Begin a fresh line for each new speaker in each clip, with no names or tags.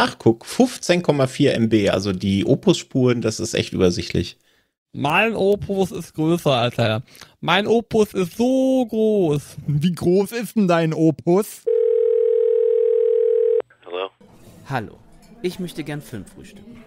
Ach, guck, 15,4 MB, also die Opus-Spuren, das ist echt übersichtlich.
Mein Opus ist größer, Alter. Mein Opus ist so groß. Wie groß ist denn dein Opus? Hallo. Hallo. Ich möchte gern fünf frühstücken.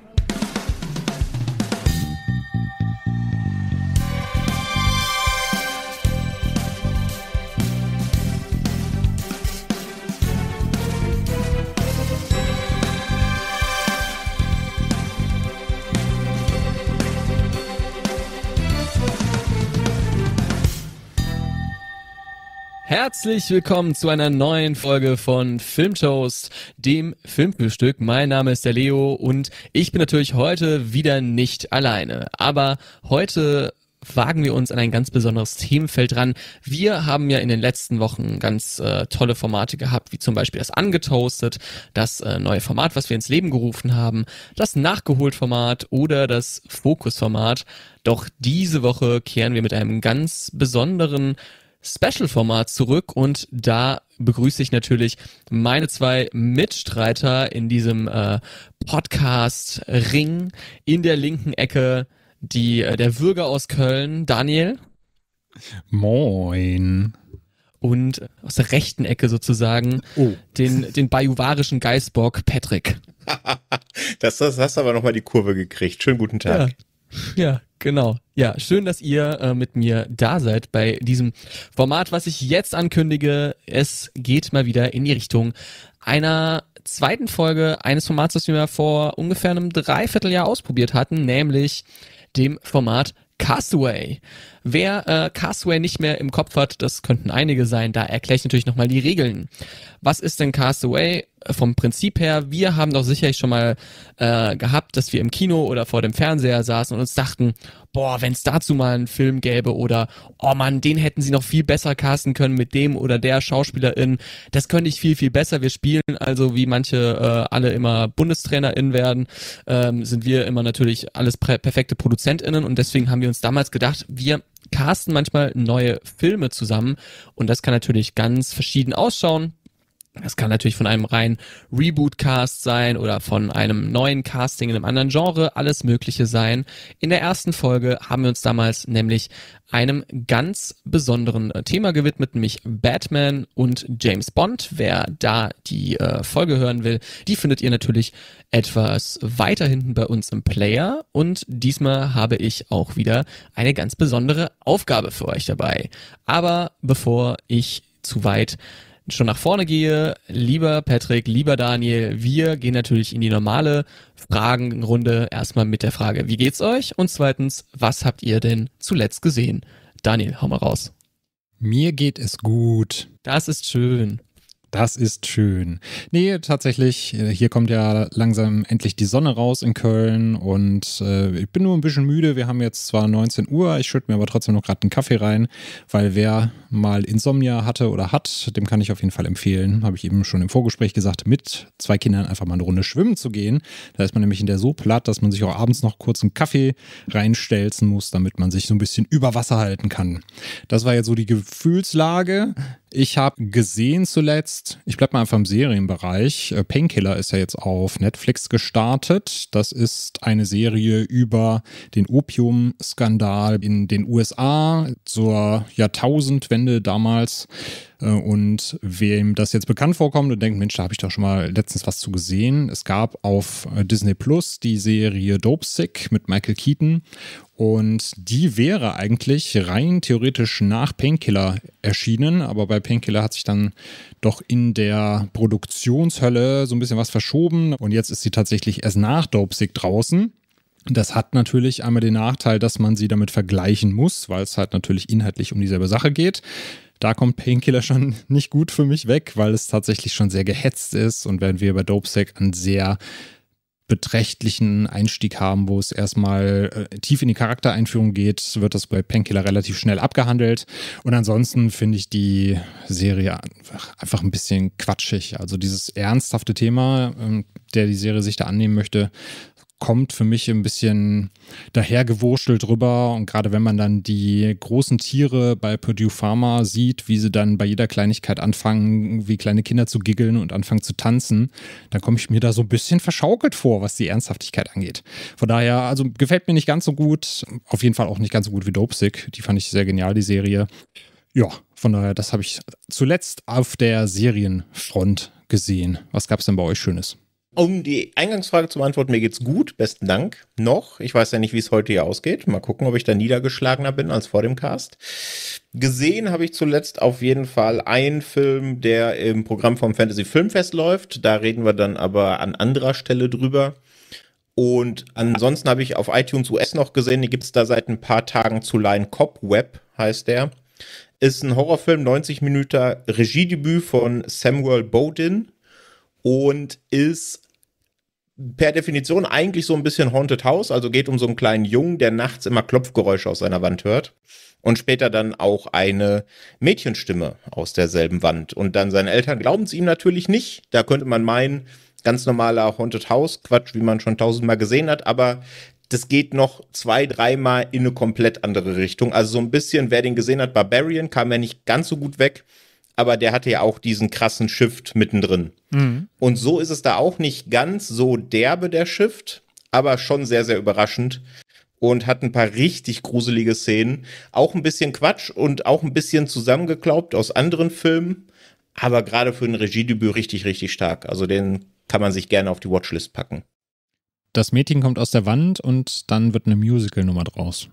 Herzlich willkommen zu einer neuen Folge von Filmtoast, dem Filmfrühstück. Mein Name ist der Leo und ich bin natürlich heute wieder nicht alleine. Aber heute wagen wir uns an ein ganz besonderes Themenfeld ran. Wir haben ja in den letzten Wochen ganz äh, tolle Formate gehabt, wie zum Beispiel das Angetoastet, das äh, neue Format, was wir ins Leben gerufen haben, das Nachgeholt-Format oder das Fokus-Format. Doch diese Woche kehren wir mit einem ganz besonderen Special-Format zurück und da begrüße ich natürlich meine zwei Mitstreiter in diesem äh, Podcast-Ring. In der linken Ecke die, äh, der Bürger aus Köln, Daniel. Moin. Und aus der rechten Ecke sozusagen oh. den, den bajuwarischen Geißbock Patrick.
das, das hast aber nochmal die Kurve gekriegt. Schönen guten Tag. Ja.
Ja, genau. Ja, schön, dass ihr äh, mit mir da seid bei diesem Format, was ich jetzt ankündige. Es geht mal wieder in die Richtung einer zweiten Folge eines Formats, das wir vor ungefähr einem Dreivierteljahr ausprobiert hatten, nämlich dem Format Castaway. Wer äh, Castaway nicht mehr im Kopf hat, das könnten einige sein, da erkläre ich natürlich nochmal die Regeln. Was ist denn Castaway? Vom Prinzip her, wir haben doch sicherlich schon mal äh, gehabt, dass wir im Kino oder vor dem Fernseher saßen und uns dachten, boah, wenn es dazu mal einen Film gäbe oder oh Mann, den hätten sie noch viel besser casten können mit dem oder der Schauspielerin. Das könnte ich viel, viel besser. Wir spielen also, wie manche äh, alle immer BundestrainerInnen werden, ähm, sind wir immer natürlich alles perfekte ProduzentInnen und deswegen haben wir uns damals gedacht, wir casten manchmal neue Filme zusammen und das kann natürlich ganz verschieden ausschauen. Das kann natürlich von einem reinen Reboot-Cast sein oder von einem neuen Casting in einem anderen Genre, alles Mögliche sein. In der ersten Folge haben wir uns damals nämlich einem ganz besonderen äh, Thema gewidmet, nämlich Batman und James Bond. Wer da die äh, Folge hören will, die findet ihr natürlich etwas weiter hinten bei uns im Player. Und diesmal habe ich auch wieder eine ganz besondere Aufgabe für euch dabei. Aber bevor ich zu weit schon nach vorne gehe. Lieber Patrick, lieber Daniel, wir gehen natürlich in die normale Fragenrunde erstmal mit der Frage, wie geht's euch? Und zweitens, was habt ihr denn zuletzt gesehen? Daniel, hau mal raus. Mir geht es gut.
Das ist schön. Das ist schön. Nee, tatsächlich, äh, hier kommt ja langsam endlich die Sonne raus in Köln und äh, ich bin nur ein bisschen müde. Wir haben jetzt zwar 19 Uhr, ich schütte mir aber trotzdem noch gerade einen Kaffee rein, weil wer mal Insomnia hatte oder hat, dem kann ich auf jeden Fall empfehlen, habe ich eben schon im Vorgespräch gesagt, mit zwei Kindern einfach mal eine Runde schwimmen zu gehen. Da ist man nämlich in der so platt, dass man sich auch abends noch kurz einen Kaffee reinstelzen muss, damit man sich so ein bisschen über Wasser halten kann. Das war jetzt so die Gefühlslage. Ich habe gesehen zuletzt, ich bleibe mal einfach im Serienbereich, äh, Painkiller ist ja jetzt auf Netflix gestartet. Das ist eine Serie über den Opiumskandal in den USA zur Jahrtausendwende damals äh, und wem das jetzt bekannt vorkommt und denkt, Mensch, da habe ich doch schon mal letztens was zu gesehen. Es gab auf äh, Disney Plus die Serie Dope Sick mit Michael Keaton. Und die wäre eigentlich rein theoretisch nach Painkiller erschienen, aber bei Painkiller hat sich dann doch in der Produktionshölle so ein bisschen was verschoben. Und jetzt ist sie tatsächlich erst nach Dopesick draußen. Das hat natürlich einmal den Nachteil, dass man sie damit vergleichen muss, weil es halt natürlich inhaltlich um dieselbe Sache geht da kommt Painkiller schon nicht gut für mich weg, weil es tatsächlich schon sehr gehetzt ist und wenn wir bei DopeSec einen sehr beträchtlichen Einstieg haben, wo es erstmal äh, tief in die Charaktereinführung geht, wird das bei Painkiller relativ schnell abgehandelt. Und ansonsten finde ich die Serie einfach, einfach, ein bisschen quatschig. Also dieses ernsthafte Thema, ähm, der die Serie sich da annehmen möchte, kommt für mich ein bisschen dahergewurschtelt rüber. Und gerade wenn man dann die großen Tiere bei Purdue Pharma sieht, wie sie dann bei jeder Kleinigkeit anfangen, wie kleine Kinder zu giggeln und anfangen zu tanzen, dann komme ich mir da so ein bisschen verschaukelt vor, was die Ernsthaftigkeit angeht. Von daher, also gefällt mir nicht ganz so gut. Auf jeden Fall auch nicht ganz so gut wie Dopesick. Die fand ich sehr genial, die Serie. Ja, von daher, das habe ich zuletzt auf der Serienfront gesehen. Was gab es denn bei euch Schönes?
Um die Eingangsfrage zu beantworten, mir geht's gut, besten Dank. Noch, ich weiß ja nicht, wie es heute hier ausgeht. Mal gucken, ob ich da niedergeschlagener bin als vor dem Cast. Gesehen habe ich zuletzt auf jeden Fall einen Film, der im Programm vom Fantasy Filmfest läuft. Da reden wir dann aber an anderer Stelle drüber. Und ansonsten habe ich auf iTunes US noch gesehen, die gibt's da seit ein paar Tagen zu leihen. Web heißt der. Ist ein Horrorfilm, 90 Minuten Regiedebüt von Samuel Bowden und ist per Definition eigentlich so ein bisschen Haunted House, also geht um so einen kleinen Jungen, der nachts immer Klopfgeräusche aus seiner Wand hört und später dann auch eine Mädchenstimme aus derselben Wand und dann seine Eltern glauben es ihm natürlich nicht. Da könnte man meinen, ganz normaler Haunted House Quatsch, wie man schon tausendmal gesehen hat, aber das geht noch zwei, dreimal in eine komplett andere Richtung. Also so ein bisschen, wer den gesehen hat, Barbarian kam ja nicht ganz so gut weg aber der hatte ja auch diesen krassen Shift mittendrin. Mhm. Und so ist es da auch nicht ganz so derbe, der Shift, aber schon sehr, sehr überraschend. Und hat ein paar richtig gruselige Szenen. Auch ein bisschen Quatsch und auch ein bisschen zusammengeklaubt aus anderen Filmen. Aber gerade für ein Regiedebüt richtig, richtig stark. Also den kann man sich gerne auf die Watchlist packen.
Das Mädchen kommt aus der Wand und dann wird eine Musical-Nummer draus.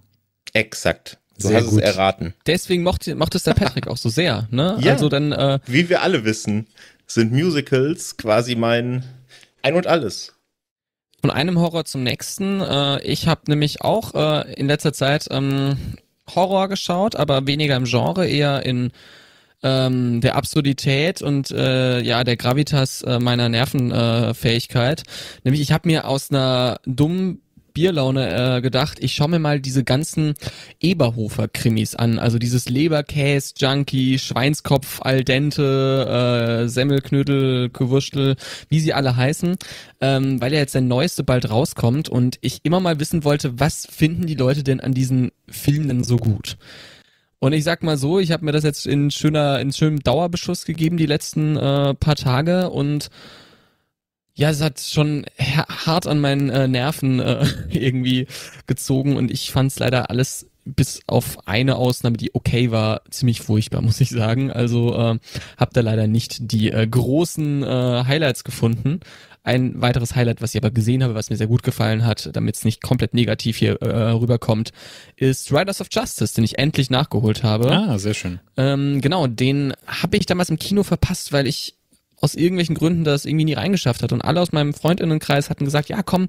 Exakt. So sehr hast gut. es erraten.
Deswegen mochte, mochte es der Patrick auch so sehr. Ne? Ja, also dann,
äh, wie wir alle wissen, sind Musicals quasi mein Ein und Alles.
Von einem Horror zum nächsten. Äh, ich habe nämlich auch äh, in letzter Zeit ähm, Horror geschaut, aber weniger im Genre, eher in ähm, der Absurdität und äh, ja der Gravitas äh, meiner Nervenfähigkeit. Äh, Nämlich ich habe mir aus einer dummen Bierlaune äh, gedacht, ich schaue mir mal diese ganzen Eberhofer-Krimis an. Also dieses Leberkäse, Junkie, Schweinskopf, Aldente, äh, Semmelknödel, Gewürstel, wie sie alle heißen, ähm, weil ja jetzt der neueste bald rauskommt und ich immer mal wissen wollte, was finden die Leute denn an diesen Filmen denn so gut? Und ich sag mal so, ich habe mir das jetzt in schöner, in schönem Dauerbeschuss gegeben die letzten äh, paar Tage und ja, es hat schon hart an meinen äh, Nerven äh, irgendwie gezogen und ich fand es leider alles bis auf eine Ausnahme, die okay war, ziemlich furchtbar, muss ich sagen. Also äh, habe da leider nicht die äh, großen äh, Highlights gefunden. Ein weiteres Highlight, was ich aber gesehen habe, was mir sehr gut gefallen hat, damit es nicht komplett negativ hier äh, rüberkommt, ist Riders of Justice, den ich endlich nachgeholt habe. Ah, sehr schön. Ähm, genau, den habe ich damals im Kino verpasst, weil ich aus irgendwelchen Gründen das irgendwie nie reingeschafft hat. Und alle aus meinem Freundinnenkreis hatten gesagt, ja komm,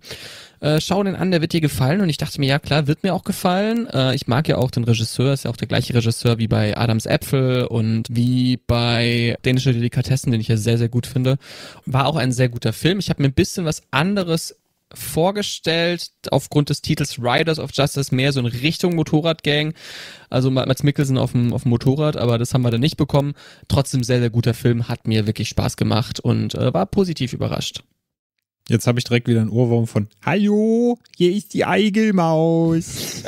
äh, schau den an, der wird dir gefallen. Und ich dachte mir, ja klar, wird mir auch gefallen. Äh, ich mag ja auch den Regisseur, ist ja auch der gleiche Regisseur wie bei Adams Äpfel und wie bei Dänische Delikatessen, den ich ja sehr, sehr gut finde. War auch ein sehr guter Film. Ich habe mir ein bisschen was anderes vorgestellt, aufgrund des Titels Riders of Justice mehr so in Richtung Motorradgang. Also Mats Mikkelsen auf dem, auf dem Motorrad, aber das haben wir dann nicht bekommen. Trotzdem sehr, sehr guter Film, hat mir wirklich Spaß gemacht und äh, war positiv überrascht. Jetzt habe ich direkt wieder einen Ohrwurm von Hallo, hier ist die Eigelmaus.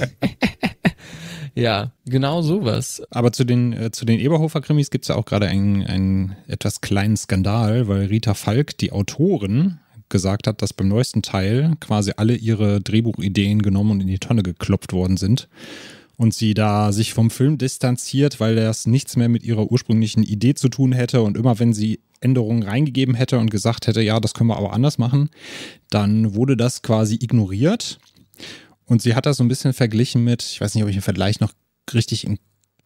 ja, genau sowas. Aber zu den, äh, zu den Eberhofer-Krimis gibt es ja auch gerade einen, einen etwas kleinen Skandal, weil Rita Falk, die Autorin, gesagt hat, dass beim neuesten Teil quasi alle ihre Drehbuchideen genommen und in die Tonne geklopft worden sind und sie da sich vom Film distanziert, weil das nichts mehr mit ihrer ursprünglichen Idee zu tun hätte und immer wenn sie Änderungen reingegeben hätte und gesagt hätte, ja, das können wir aber anders machen, dann wurde das quasi ignoriert und sie hat das so ein bisschen verglichen mit, ich weiß nicht, ob ich den Vergleich noch richtig in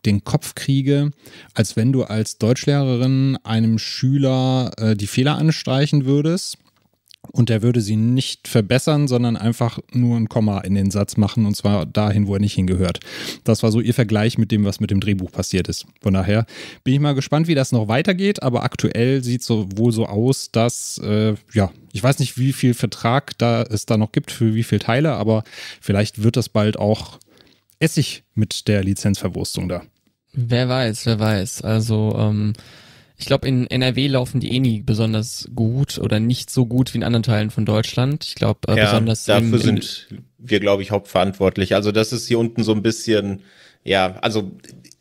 den Kopf kriege, als wenn du als Deutschlehrerin einem Schüler äh, die Fehler anstreichen würdest und der würde sie nicht verbessern, sondern einfach nur ein Komma in den Satz machen und zwar dahin, wo er nicht hingehört. Das war so ihr Vergleich mit dem, was mit dem Drehbuch passiert ist. Von daher bin ich mal gespannt, wie das noch weitergeht, aber aktuell sieht es so, wohl so aus, dass, äh, ja, ich weiß nicht, wie viel Vertrag da es da noch gibt, für wie viele Teile, aber vielleicht wird das bald auch Essig mit der Lizenzverwurstung da.
Wer weiß, wer weiß. Also, ähm, ich glaube, in NRW laufen die eh nie besonders gut oder nicht so gut wie in anderen Teilen von Deutschland. Ich glaube, äh, ja, besonders. Dafür im, sind
wir, glaube ich, hauptverantwortlich. Also das ist hier unten so ein bisschen, ja, also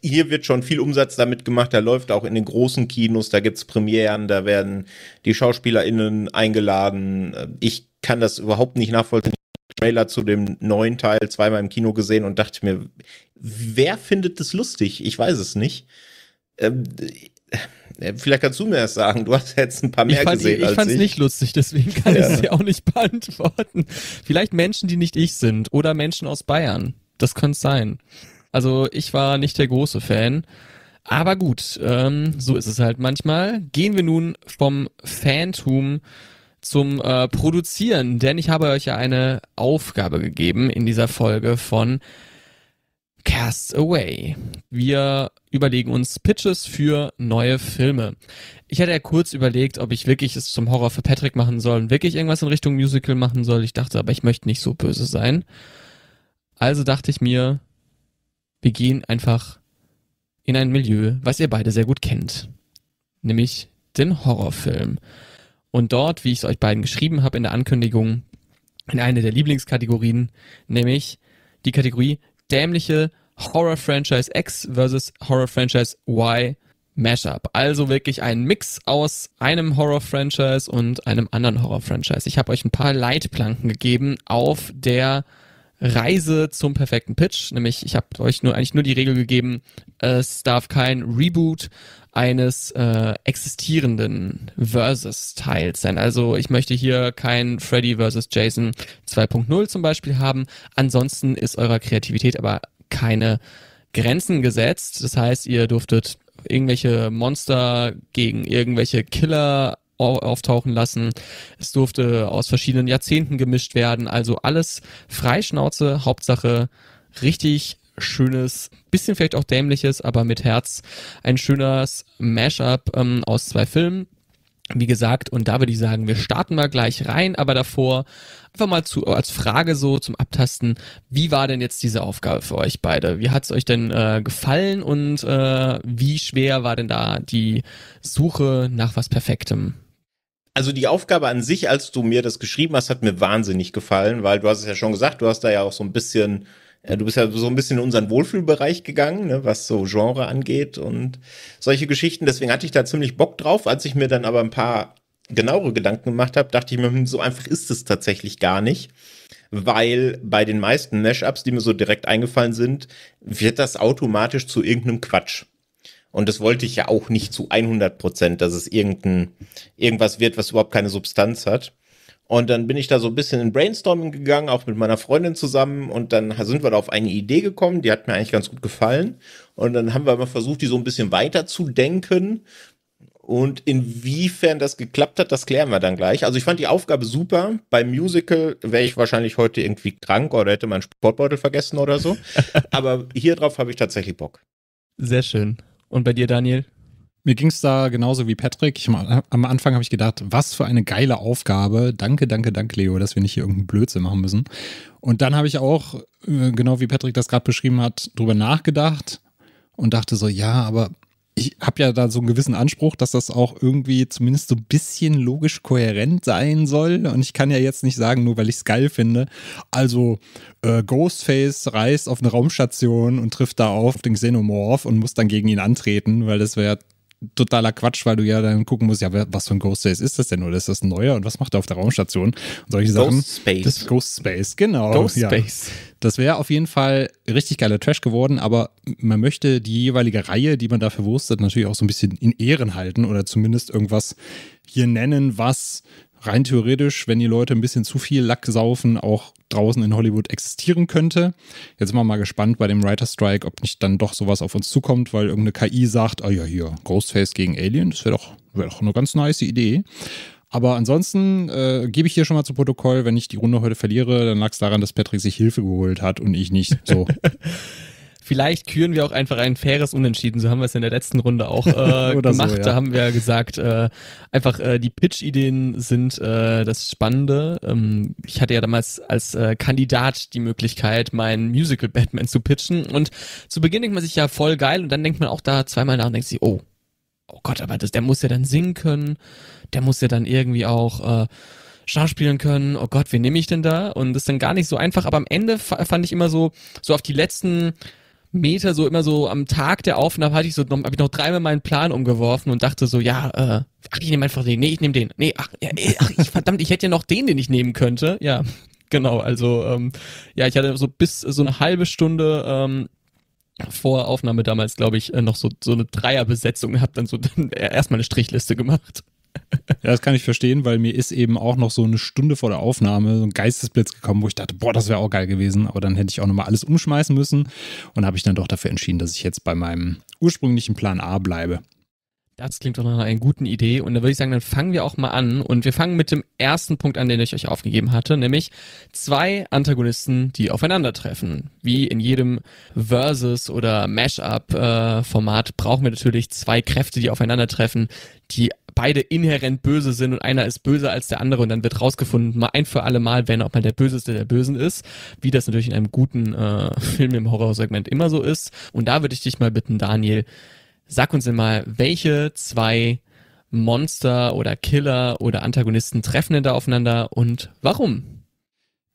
hier wird schon viel Umsatz damit gemacht. Da läuft auch in den großen Kinos, da gibt's Premieren, da werden die SchauspielerInnen eingeladen. Ich kann das überhaupt nicht nachvollziehen. Trailer zu dem neuen Teil zweimal im Kino gesehen und dachte mir, wer findet das lustig? Ich weiß es nicht. Ähm, äh, vielleicht kannst du mir das sagen. Du hast jetzt ein paar mehr ich fand, gesehen. Ich, ich fand es nicht lustig, deswegen kann ja. ich es
auch nicht beantworten. Vielleicht Menschen, die nicht ich sind oder Menschen aus Bayern. Das könnte sein. Also ich war nicht der große Fan. Aber gut, ähm, so ist es halt manchmal. Gehen wir nun vom Phantom zum äh, Produzieren, denn ich habe euch ja eine Aufgabe gegeben in dieser Folge von Cast Away. Wir überlegen uns Pitches für neue Filme. Ich hatte ja kurz überlegt, ob ich wirklich es zum Horror für Patrick machen soll und wirklich irgendwas in Richtung Musical machen soll. Ich dachte aber, ich möchte nicht so böse sein. Also dachte ich mir, wir gehen einfach in ein Milieu, was ihr beide sehr gut kennt. Nämlich den Horrorfilm. Und dort, wie ich es euch beiden geschrieben habe in der Ankündigung, in eine der Lieblingskategorien, nämlich die Kategorie dämliche Horror-Franchise X versus Horror-Franchise Y Mashup. Also wirklich ein Mix aus einem Horror-Franchise und einem anderen Horror-Franchise. Ich habe euch ein paar Leitplanken gegeben auf der Reise zum perfekten Pitch. Nämlich, ich habe euch nur eigentlich nur die Regel gegeben, es darf kein Reboot eines äh, existierenden Versus-Teils sein. Also ich möchte hier kein Freddy versus Jason 2.0 zum Beispiel haben. Ansonsten ist eurer Kreativität aber keine Grenzen gesetzt. Das heißt, ihr durftet irgendwelche Monster gegen irgendwelche Killer auftauchen lassen. Es durfte aus verschiedenen Jahrzehnten gemischt werden. Also alles Freischnauze, Hauptsache richtig schönes, bisschen vielleicht auch dämliches, aber mit Herz. Ein schönes Mashup ähm, aus zwei Filmen. Wie gesagt, und da würde ich sagen, wir starten mal gleich rein, aber davor einfach mal zu, als Frage so zum Abtasten, wie war denn jetzt diese Aufgabe für euch beide? Wie hat es euch denn äh, gefallen und äh, wie schwer war denn da die Suche nach was Perfektem?
also die Aufgabe an sich, als du mir das geschrieben hast, hat mir wahnsinnig gefallen, weil du hast es ja schon gesagt, du hast da ja auch so ein bisschen, du bist ja so ein bisschen in unseren Wohlfühlbereich gegangen, ne, was so Genre angeht und solche Geschichten. Deswegen hatte ich da ziemlich Bock drauf. Als ich mir dann aber ein paar genauere Gedanken gemacht habe, dachte ich mir, hm, so einfach ist es tatsächlich gar nicht. Weil bei den meisten Mashups, die mir so direkt eingefallen sind, wird das automatisch zu irgendeinem Quatsch. Und das wollte ich ja auch nicht zu 100 Prozent, dass es irgendein, irgendwas wird, was überhaupt keine Substanz hat. Und dann bin ich da so ein bisschen in Brainstorming gegangen, auch mit meiner Freundin zusammen. Und dann sind wir da auf eine Idee gekommen, die hat mir eigentlich ganz gut gefallen. Und dann haben wir mal versucht, die so ein bisschen weiterzudenken. Und inwiefern das geklappt hat, das klären wir dann gleich. Also ich fand die Aufgabe super. Beim Musical wäre ich wahrscheinlich heute irgendwie krank oder hätte meinen Sportbeutel vergessen oder so. Aber hier drauf habe ich tatsächlich Bock.
Sehr schön. Und bei dir, Daniel? Mir ging es da
genauso wie Patrick. Ich, am Anfang habe ich gedacht, was für eine geile Aufgabe. Danke, danke, danke, Leo, dass wir nicht hier irgendeinen Blödsinn machen müssen. Und dann habe ich auch, äh, genau wie Patrick das gerade beschrieben hat, drüber nachgedacht und dachte so, ja, aber ich habe ja da so einen gewissen Anspruch, dass das auch irgendwie zumindest so ein bisschen logisch kohärent sein soll. Und ich kann ja jetzt nicht sagen, nur weil ich es geil finde. Also äh, Ghostface reist auf eine Raumstation und trifft da auf den Xenomorph und muss dann gegen ihn antreten, weil das wäre totaler Quatsch, weil du ja dann gucken musst, ja, was für ein Ghost Space ist das denn oder ist das ein neuer und was macht er auf der Raumstation und solche Ghost Sachen. Space. Das Ghost Space, genau. Ghost ja. Space. Das wäre auf jeden Fall richtig geiler Trash geworden, aber man möchte die jeweilige Reihe, die man dafür wusstet, natürlich auch so ein bisschen in Ehren halten oder zumindest irgendwas hier nennen, was rein theoretisch, wenn die Leute ein bisschen zu viel Lack saufen, auch draußen in Hollywood existieren könnte. Jetzt sind wir mal gespannt bei dem Writer Strike, ob nicht dann doch sowas auf uns zukommt, weil irgendeine KI sagt, ah oh ja, hier, Ghostface gegen Alien, das wäre doch, wär doch eine ganz nice Idee. Aber ansonsten äh, gebe ich hier schon mal zu Protokoll, wenn ich die Runde heute verliere, dann lag es daran, dass Patrick sich Hilfe geholt hat und ich nicht. So.
Vielleicht küren wir auch einfach ein faires Unentschieden. So haben wir es in der letzten Runde auch äh, gemacht. So, ja. Da haben wir ja gesagt, äh, einfach äh, die Pitch-Ideen sind äh, das Spannende. Ähm, ich hatte ja damals als äh, Kandidat die Möglichkeit, mein Musical Batman zu pitchen. Und zu Beginn denkt man sich ja voll geil und dann denkt man auch da zweimal nach und denkt sich, oh, oh Gott, aber das, der muss ja dann singen können, der muss ja dann irgendwie auch äh, Schauspielen können. Oh Gott, wen nehme ich denn da? Und das ist dann gar nicht so einfach. Aber am Ende fand ich immer so, so auf die letzten Meter so immer so am Tag der Aufnahme hatte ich so hab ich noch dreimal meinen Plan umgeworfen und dachte so ja äh, ach ich nehme einfach den nee ich nehme den nee ach, ja, ach ich, verdammt ich hätte ja noch den den ich nehmen könnte ja genau also ähm, ja ich hatte so bis so eine halbe Stunde ähm, vor Aufnahme damals glaube ich äh, noch so so eine Dreierbesetzung hab dann so dann erstmal
eine Strichliste gemacht ja, das kann ich verstehen, weil mir ist eben auch noch so eine Stunde vor der Aufnahme so ein Geistesblitz gekommen, wo ich dachte, boah, das wäre auch geil gewesen, aber dann hätte ich auch nochmal alles umschmeißen müssen und habe ich dann doch dafür entschieden, dass ich jetzt bei meinem ursprünglichen Plan A bleibe.
Das klingt doch nach einer guten Idee und da würde ich sagen, dann fangen wir auch mal an und wir fangen mit dem ersten Punkt an, den ich euch aufgegeben hatte, nämlich zwei Antagonisten, die aufeinandertreffen. Wie in jedem Versus oder Mashup-Format äh, brauchen wir natürlich zwei Kräfte, die aufeinandertreffen, die beide inhärent böse sind und einer ist böser als der andere und dann wird rausgefunden, mal ein für alle Mal, wenn ob man der Böseste der Bösen ist, wie das natürlich in einem guten äh, Film im Horrorsegment immer so ist. Und da würde ich dich mal bitten, Daniel, sag uns mal, welche zwei Monster oder Killer oder Antagonisten treffen denn da aufeinander und warum?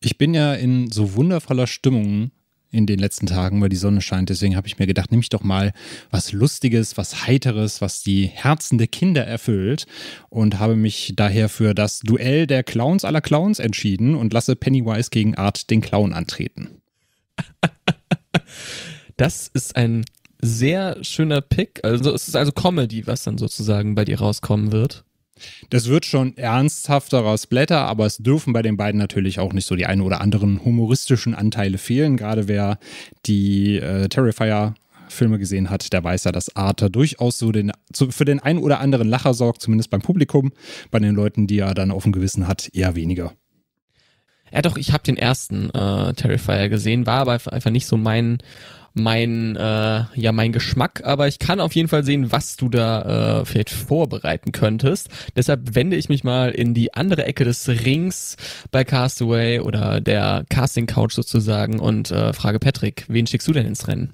Ich bin ja in so wundervoller Stimmung in den letzten Tagen, weil die Sonne scheint. Deswegen habe ich mir gedacht, nehme ich doch mal was Lustiges, was Heiteres, was die Herzen der Kinder erfüllt und habe mich daher für das Duell der Clowns aller Clowns entschieden und lasse Pennywise gegen Art den Clown antreten. Das ist ein sehr schöner Pick. Also es ist also Comedy, was dann sozusagen bei dir rauskommen wird. Das wird schon ernsthafterer Splatter, aber es dürfen bei den beiden natürlich auch nicht so die einen oder anderen humoristischen Anteile fehlen. Gerade wer die äh, Terrifier Filme gesehen hat, der weiß ja, dass Arthur durchaus so den, so für den einen oder anderen Lacher sorgt, zumindest beim Publikum, bei den Leuten, die er dann auf dem Gewissen hat, eher weniger.
Ja doch, ich habe den ersten äh, Terrifier gesehen, war aber einfach nicht so mein mein, äh, ja, mein Geschmack, aber ich kann auf jeden Fall sehen, was du da äh, vielleicht vorbereiten könntest. Deshalb wende ich mich mal in die andere Ecke des Rings bei Castaway oder der Casting Couch sozusagen und äh, frage Patrick, wen schickst du denn ins Rennen?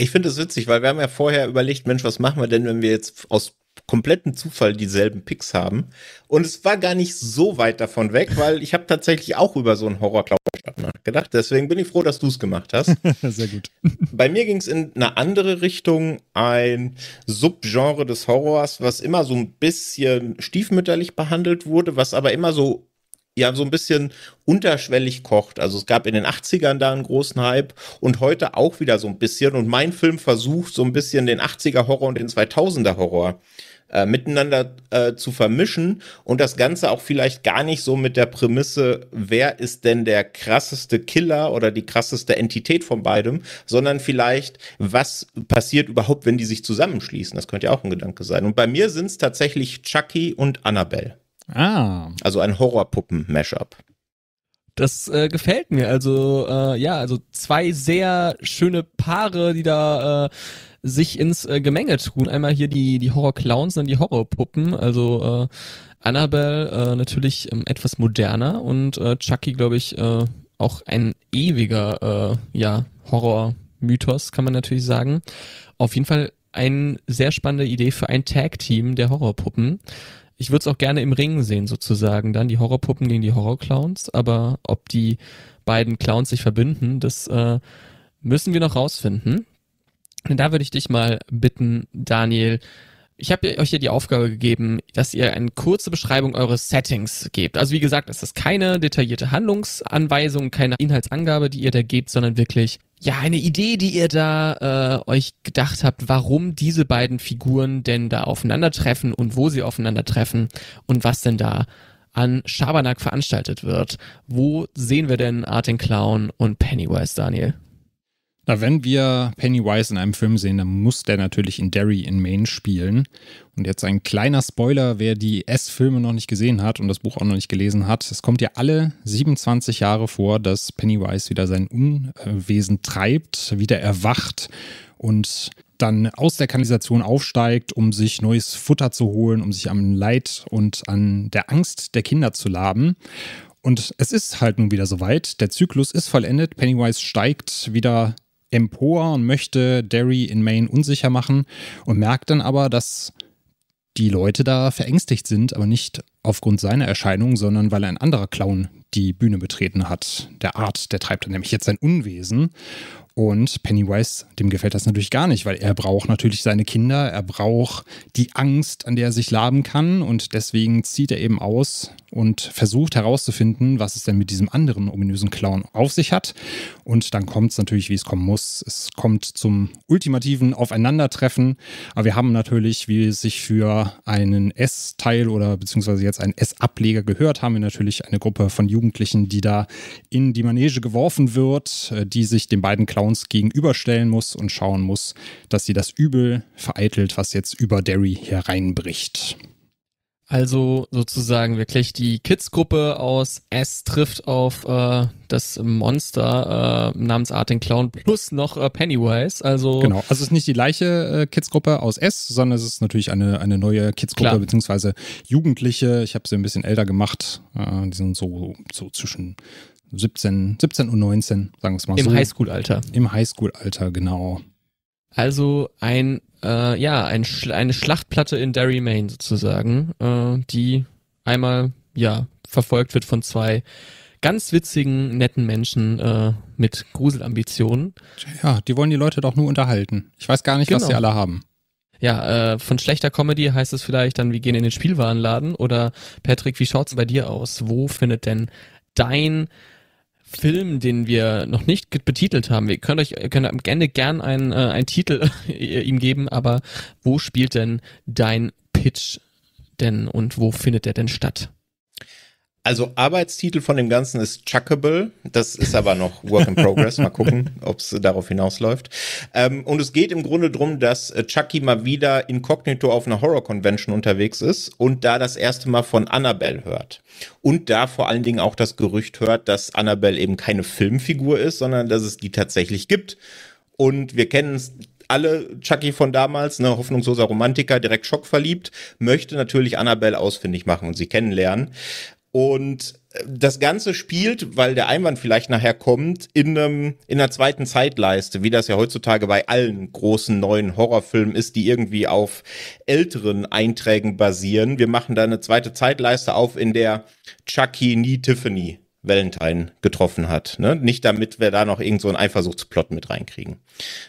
Ich finde es witzig, weil wir haben ja vorher überlegt, Mensch, was machen wir denn, wenn wir jetzt aus kompletten Zufall dieselben Picks haben. Und es war gar nicht so weit davon weg, weil ich habe tatsächlich auch über so einen Horrorclown nachgedacht. Deswegen bin ich froh, dass du es gemacht hast. Sehr gut. Bei mir ging es in eine andere Richtung, ein Subgenre des Horrors, was immer so ein bisschen stiefmütterlich behandelt wurde, was aber immer so ja so ein bisschen unterschwellig kocht. Also es gab in den 80ern da einen großen Hype und heute auch wieder so ein bisschen. Und mein Film versucht so ein bisschen den 80er Horror und den 2000er Horror äh, miteinander äh, zu vermischen und das Ganze auch vielleicht gar nicht so mit der Prämisse, wer ist denn der krasseste Killer oder die krasseste Entität von beidem, sondern vielleicht, was passiert überhaupt, wenn die sich zusammenschließen. Das könnte ja auch ein Gedanke sein. Und bei mir sind es tatsächlich Chucky und Annabelle. Ah. Also ein Horrorpuppen-Mashup.
Das äh, gefällt mir. Also äh, ja, also zwei sehr schöne Paare, die da äh, sich ins äh, Gemenge tun. Einmal hier die, die Horror-Clowns, dann die Horror-Puppen. Also äh, Annabelle äh, natürlich ähm, etwas moderner und äh, Chucky, glaube ich, äh, auch ein ewiger äh, ja, Horror-Mythos, kann man natürlich sagen. Auf jeden Fall eine sehr spannende Idee für ein Tag-Team der Horrorpuppen. Ich würde es auch gerne im Ring sehen, sozusagen. Dann die Horrorpuppen gegen die Horrorclowns. Aber ob die beiden Clowns sich verbinden, das äh, müssen wir noch rausfinden. Da würde ich dich mal bitten, Daniel, ich habe euch hier die Aufgabe gegeben, dass ihr eine kurze Beschreibung eures Settings gebt. Also wie gesagt, es ist keine detaillierte Handlungsanweisung, keine Inhaltsangabe, die ihr da gebt, sondern wirklich ja eine Idee, die ihr da äh, euch gedacht habt, warum diese beiden Figuren denn da aufeinandertreffen und wo sie aufeinandertreffen und was denn da an Schabernack veranstaltet wird. Wo sehen wir denn Art Clown und Pennywise, Daniel? Na, wenn
wir Pennywise in einem Film sehen, dann muss der natürlich in Derry in Maine spielen. Und jetzt ein kleiner Spoiler, wer die S-Filme noch nicht gesehen hat und das Buch auch noch nicht gelesen hat. Es kommt ja alle 27 Jahre vor, dass Pennywise wieder sein Unwesen treibt, wieder erwacht und dann aus der Kanalisation aufsteigt, um sich neues Futter zu holen, um sich am Leid und an der Angst der Kinder zu laben. Und es ist halt nun wieder soweit. Der Zyklus ist vollendet. Pennywise steigt wieder empor und möchte Derry in Maine unsicher machen und merkt dann aber, dass die Leute da verängstigt sind, aber nicht aufgrund seiner Erscheinung, sondern weil ein anderer Clown die Bühne betreten hat. Der Art, der treibt dann nämlich jetzt sein Unwesen und Pennywise, dem gefällt das natürlich gar nicht, weil er braucht natürlich seine Kinder, er braucht die Angst, an der er sich laben kann. Und deswegen zieht er eben aus und versucht herauszufinden, was es denn mit diesem anderen ominösen Clown auf sich hat. Und dann kommt es natürlich, wie es kommen muss. Es kommt zum ultimativen Aufeinandertreffen. Aber wir haben natürlich, wie es sich für einen S-Teil oder beziehungsweise jetzt einen S-Ableger gehört, haben wir natürlich eine Gruppe von Jugendlichen, die da in die Manege geworfen wird, äh, die sich den beiden Clowns Browns gegenüberstellen muss und schauen muss, dass sie das Übel vereitelt, was jetzt über Derry hereinbricht.
Also sozusagen wirklich die Kids-Gruppe aus S trifft auf äh, das Monster äh, namens Art den Clown plus noch äh, Pennywise. Also genau, also es ist
nicht die gleiche äh, Kids-Gruppe aus S, sondern es ist natürlich eine, eine neue Kids-Gruppe bzw. Jugendliche. Ich habe sie ein bisschen älter gemacht. Äh, die sind so, so zwischen 17, 17 und 19, sagen wir es mal Im so. Im Highschool-Alter. Im Highschool-Alter,
genau. Also ein, äh, ja, ein, eine Schlachtplatte in Derry, Maine sozusagen, äh, die einmal, ja, verfolgt wird von zwei ganz witzigen, netten Menschen äh, mit Gruselambitionen. Ja, die wollen die Leute doch nur unterhalten. Ich weiß gar nicht, genau. was sie genau. alle haben. Ja, äh, von schlechter Comedy heißt es vielleicht dann, wir gehen in den Spielwarenladen oder Patrick, wie schaut's bei dir aus? Wo findet denn dein Film, den wir noch nicht betitelt haben. Wir können euch könnt am Ende gern einen, äh, einen Titel ihm geben, aber wo spielt denn dein Pitch denn und wo findet er denn statt?
Also Arbeitstitel von dem Ganzen ist Chuckable. Das ist aber noch Work in Progress. Mal gucken, ob es darauf hinausläuft. Ähm, und es geht im Grunde darum, dass äh, Chucky mal wieder inkognito auf einer Horror-Convention unterwegs ist und da das erste Mal von Annabelle hört. Und da vor allen Dingen auch das Gerücht hört, dass Annabelle eben keine Filmfigur ist, sondern dass es die tatsächlich gibt. Und wir kennen es alle Chucky von damals, ne, hoffnungsloser Romantiker, direkt schockverliebt, möchte natürlich Annabelle ausfindig machen und sie kennenlernen. Und äh, das Ganze spielt, weil der Einwand vielleicht nachher kommt, in, einem, in einer zweiten Zeitleiste, wie das ja heutzutage bei allen großen neuen Horrorfilmen ist, die irgendwie auf älteren Einträgen basieren. Wir machen da eine zweite Zeitleiste auf, in der Chucky nie Tiffany Valentine getroffen hat. Ne? Nicht damit wir da noch irgend so einen Eifersuchtsplot mit reinkriegen.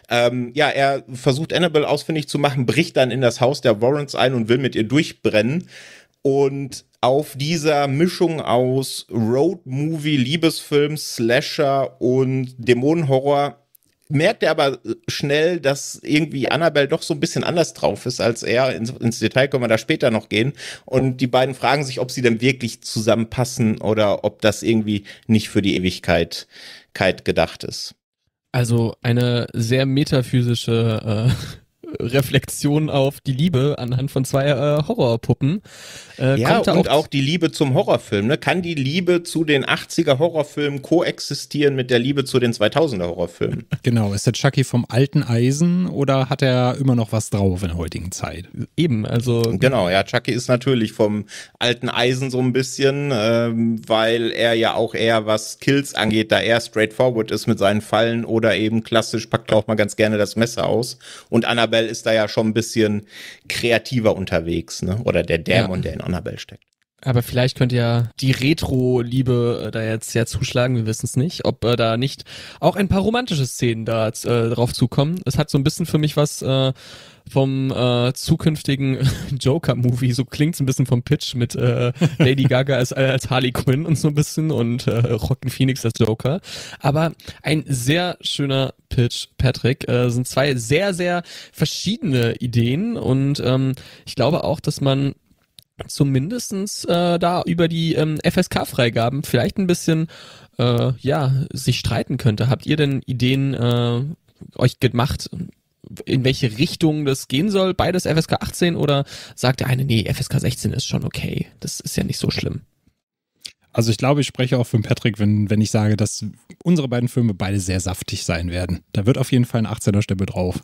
Ähm, ja, er versucht Annabelle ausfindig zu machen, bricht dann in das Haus der Warrens ein und will mit ihr durchbrennen. Und auf dieser Mischung aus Road-Movie, Liebesfilm, Slasher und Dämonenhorror merkt er aber schnell, dass irgendwie Annabelle doch so ein bisschen anders drauf ist als er. Ins, ins, Detail können wir da später noch gehen. Und die beiden fragen sich, ob sie denn wirklich zusammenpassen oder ob das irgendwie nicht für die Ewigkeit gedacht ist.
Also eine sehr metaphysische äh, Reflexion auf die Liebe anhand von zwei äh, Horrorpuppen. Äh, ja, und auch,
auch, die Liebe zum Horrorfilm. Ne? Kann die Liebe zu den 80er Horrorfilmen koexistieren mit der Liebe zu den 2000er Horrorfilmen?
Genau, ist der Chucky vom alten Eisen oder hat er immer noch was drauf in der heutigen Zeit? Eben, also.
Genau, ja, Chucky ist natürlich vom alten Eisen so ein bisschen, ähm, weil er ja auch eher was Kills angeht, da eher straightforward ist mit seinen Fallen oder eben klassisch packt er auch mal ganz gerne das Messer aus. Und Annabelle Annabelle ist da ja schon ein bisschen kreativer unterwegs, ne? Oder der Dämon, ja. der in Annabelle steckt.
Aber vielleicht könnte ja die Retro-Liebe äh, da jetzt ja zuschlagen, wir wissen es nicht, ob äh, da nicht auch ein paar romantische Szenen da äh, drauf zukommen. Es hat so ein bisschen für mich was äh, vom äh, zukünftigen Joker-Movie, so klingt es ein bisschen vom Pitch mit äh, Lady Gaga als, äh, als Harley Quinn und so ein bisschen und äh, Rockin' Phoenix als Joker. Aber ein sehr schöner Pitch, Patrick. Äh, sind zwei sehr, sehr verschiedene Ideen und ähm, ich glaube auch, dass man zumindestens äh, da über die ähm, FSK-Freigaben vielleicht ein bisschen äh, ja, sich streiten könnte. Habt ihr denn Ideen äh, euch gemacht, in welche Richtung das gehen soll? Beides FSK 18 oder sagt der eine, nee, FSK 16 ist schon okay, das ist ja nicht so schlimm? Also ich glaube, ich spreche auch für
Patrick, wenn, wenn ich sage, dass unsere beiden Filme beide sehr saftig sein werden. Da wird auf jeden Fall ein 18er Stempel drauf.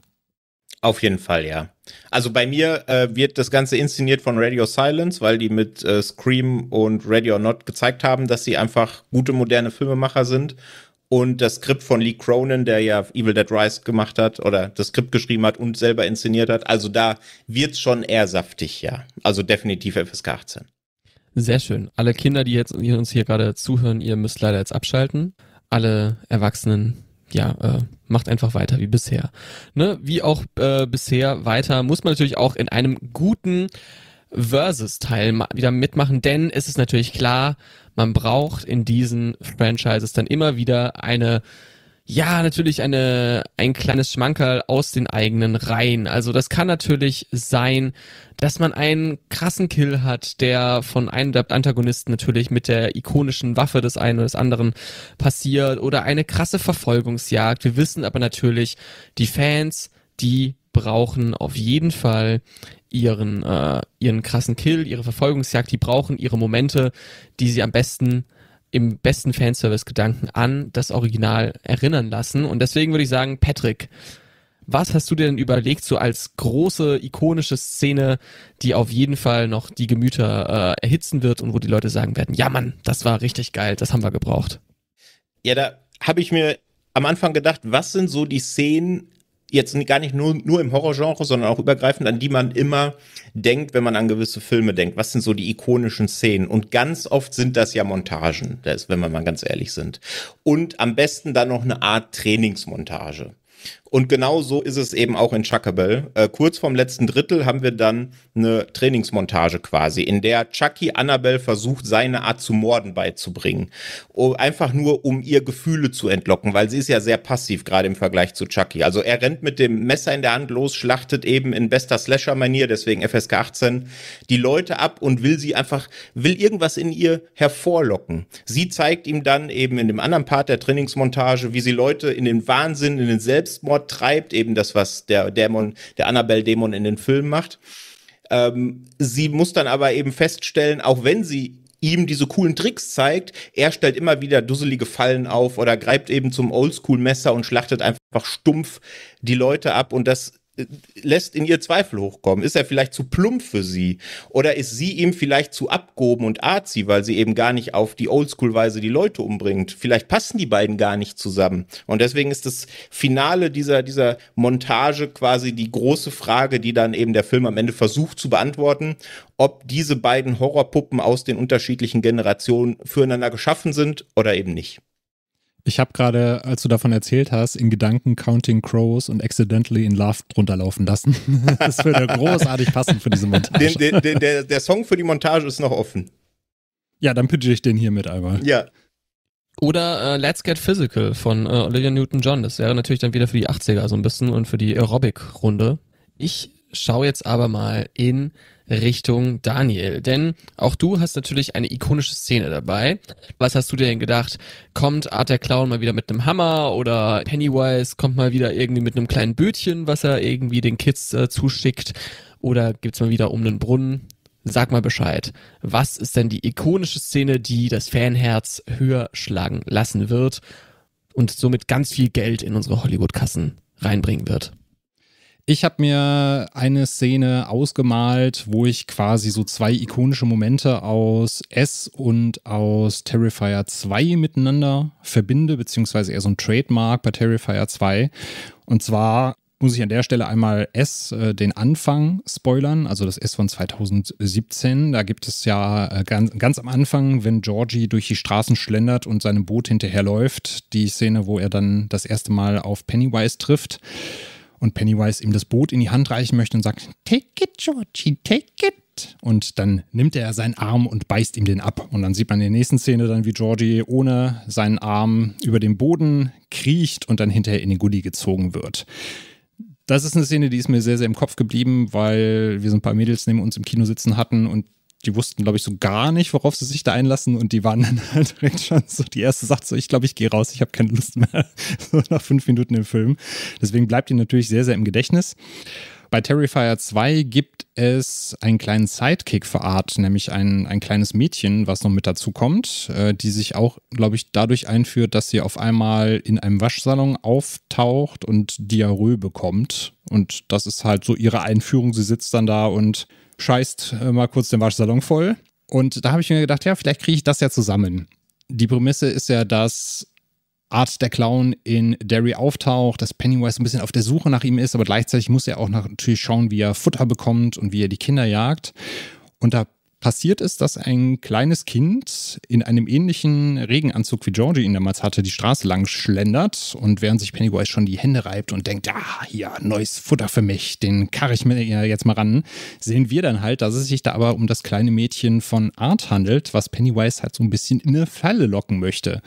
Auf jeden Fall, ja. Also bei mir äh, wird das Ganze inszeniert von Radio Silence, weil die mit äh, Scream und Radio Not gezeigt haben, dass sie einfach gute moderne Filmemacher sind. Und das Skript von Lee Cronin, der ja Evil Dead Rise gemacht hat oder das Skript geschrieben hat und selber inszeniert hat. Also da wird es schon eher saftig, ja. Also definitiv FSK 18.
Sehr schön. Alle Kinder, die jetzt uns hier gerade zuhören, ihr müsst leider jetzt abschalten. Alle Erwachsenen ja, äh, macht einfach weiter wie bisher. Ne? Wie auch äh, bisher weiter muss man natürlich auch in einem guten Versus-Teil wieder mitmachen, denn es ist natürlich klar, man braucht in diesen Franchises dann immer wieder eine ja, natürlich eine, ein kleines Schmankerl aus den eigenen Reihen. Also das kann natürlich sein, dass man einen krassen Kill hat, der von einem der Antagonisten natürlich mit der ikonischen Waffe des einen oder des anderen passiert oder eine krasse Verfolgungsjagd. Wir wissen aber natürlich, die Fans, die brauchen auf jeden Fall ihren, äh, ihren krassen Kill, ihre Verfolgungsjagd, die brauchen ihre Momente, die sie am besten im besten Fanservice-Gedanken an das Original erinnern lassen. Und deswegen würde ich sagen, Patrick, was hast du dir denn überlegt, so als große, ikonische Szene, die auf jeden Fall noch die Gemüter äh, erhitzen wird und wo die Leute sagen werden, ja Mann, das war richtig geil, das haben wir gebraucht.
Ja, da habe ich mir am Anfang gedacht, was sind so die Szenen, jetzt gar nicht nur, nur im Horrorgenre, sondern auch übergreifend, an die man immer denkt, wenn man an gewisse Filme denkt. Was sind so die ikonischen Szenen? Und ganz oft sind das ja Montagen, das, wenn wir mal ganz ehrlich sind. Und am besten dann noch eine Art Trainingsmontage und genau so ist es eben auch in Chuckable. Äh, kurz vorm letzten Drittel haben wir dann eine Trainingsmontage quasi, in der Chucky Annabelle versucht, seine Art zu morden beizubringen. Um, oh, einfach nur, um ihr Gefühle zu entlocken, weil sie ist ja sehr passiv, gerade im Vergleich zu Chucky. Also er rennt mit dem Messer in der Hand los, schlachtet eben in bester Slasher-Manier, deswegen FSK 18, die Leute ab und will sie einfach, will irgendwas in ihr hervorlocken. Sie zeigt ihm dann eben in dem anderen Part der Trainingsmontage, wie sie Leute in den Wahnsinn, in den Selbstmord Selbstmord treibt, eben das, was der Dämon, der Annabelle-Dämon in den Filmen macht. Ähm, sie muss dann aber eben feststellen, auch wenn sie ihm diese coolen Tricks zeigt, er stellt immer wieder dusselige Fallen auf oder greift eben zum Oldschool-Messer und schlachtet einfach stumpf die Leute ab und das lässt in ihr Zweifel hochkommen. Ist er vielleicht zu plump für sie? Oder ist sie ihm vielleicht zu abgehoben und arzi, weil sie eben gar nicht auf die Oldschool-Weise die Leute umbringt? Vielleicht passen die beiden gar nicht zusammen. Und deswegen ist das Finale dieser, dieser Montage quasi die große Frage, die dann eben der Film am Ende versucht zu beantworten, ob diese beiden Horrorpuppen aus den unterschiedlichen Generationen füreinander geschaffen sind oder eben nicht.
Ich habe gerade, als du davon erzählt hast, in Gedanken Counting Crows und Accidentally in Love drunter laufen lassen. Das würde großartig
passen für diese Montage. Den, den, der, der Song für die Montage ist noch offen.
Ja, dann pitche ich den hier mit einmal.
Ja.
Oder äh, Let's Get Physical von äh, Olivia Newton-John. Das wäre natürlich dann wieder für die 80er so ein bisschen und für die Aerobic-Runde. Ich schaue jetzt aber mal in Richtung Daniel. Denn auch du hast natürlich eine ikonische Szene dabei. Was hast du dir denn gedacht? Kommt Art der Clown mal wieder mit einem Hammer oder Pennywise kommt mal wieder irgendwie mit einem kleinen Bötchen, was er irgendwie den Kids äh, zuschickt? Oder gibt's mal wieder um einen Brunnen? Sag mal Bescheid. Was ist denn die ikonische Szene, die das Fanherz höher schlagen lassen wird und somit ganz viel Geld in unsere Hollywood-Kassen reinbringen
wird? Ich habe mir eine Szene ausgemalt, wo ich quasi so zwei ikonische Momente aus S und aus Terrifier 2 miteinander verbinde, beziehungsweise eher so ein Trademark bei Terrifier 2. Und zwar muss ich an der Stelle einmal S, äh, den Anfang, spoilern, also das S von 2017. Da gibt es ja äh, ganz, ganz am Anfang, wenn Georgie durch die Straßen schlendert und seinem Boot hinterherläuft, die Szene, wo er dann das erste Mal auf Pennywise trifft und Pennywise ihm das Boot in die Hand reichen möchte und sagt, Take it, Georgie, take it. Und dann nimmt er seinen Arm und beißt ihm den ab. Und dann sieht man in der nächsten Szene dann, wie Georgie ohne seinen Arm über den Boden kriecht und dann hinterher in den Gully gezogen wird. Das ist eine Szene, die ist mir sehr, sehr im Kopf geblieben, weil wir so ein paar Mädels neben uns im Kino sitzen hatten und die wussten, glaube ich, so gar nicht, worauf sie sich da einlassen und die waren dann halt direkt schon so, die erste sagt so, ich glaube, ich gehe raus, ich habe keine Lust mehr, so nach fünf Minuten im Film. Deswegen bleibt die natürlich sehr, sehr im Gedächtnis. Bei Terrifier 2 gibt es einen kleinen Sidekick für Art, nämlich ein, ein kleines Mädchen, was noch mit dazu kommt, äh, die sich auch, glaube ich, dadurch einführt, dass sie auf einmal in einem Waschsalon auftaucht und Diarrhoe bekommt. Und das ist halt so ihre Einführung. Sie sitzt dann da und scheißt äh, mal kurz den Waschsalon voll. Und da habe ich mir gedacht, ja, vielleicht kriege ich das ja zusammen. Die Prämisse ist ja, dass Art der Clown in Derry auftaucht, dass Pennywise ein bisschen auf der Suche nach ihm ist, aber gleichzeitig muss er auch natürlich schauen, wie er Futter bekommt und wie er die Kinder jagt. Und da passiert ist, dass ein kleines Kind in einem ähnlichen Regenanzug wie Georgie ihn damals hatte, die Straße lang schlendert und während sich Pennywise schon die Hände reibt und denkt, ah, hier, neues Futter für mich, den karre ich mir jetzt mal ran, sehen wir dann halt, dass es sich da aber um das kleine Mädchen von Art handelt, was Pennywise halt so ein bisschen in eine Falle locken möchte.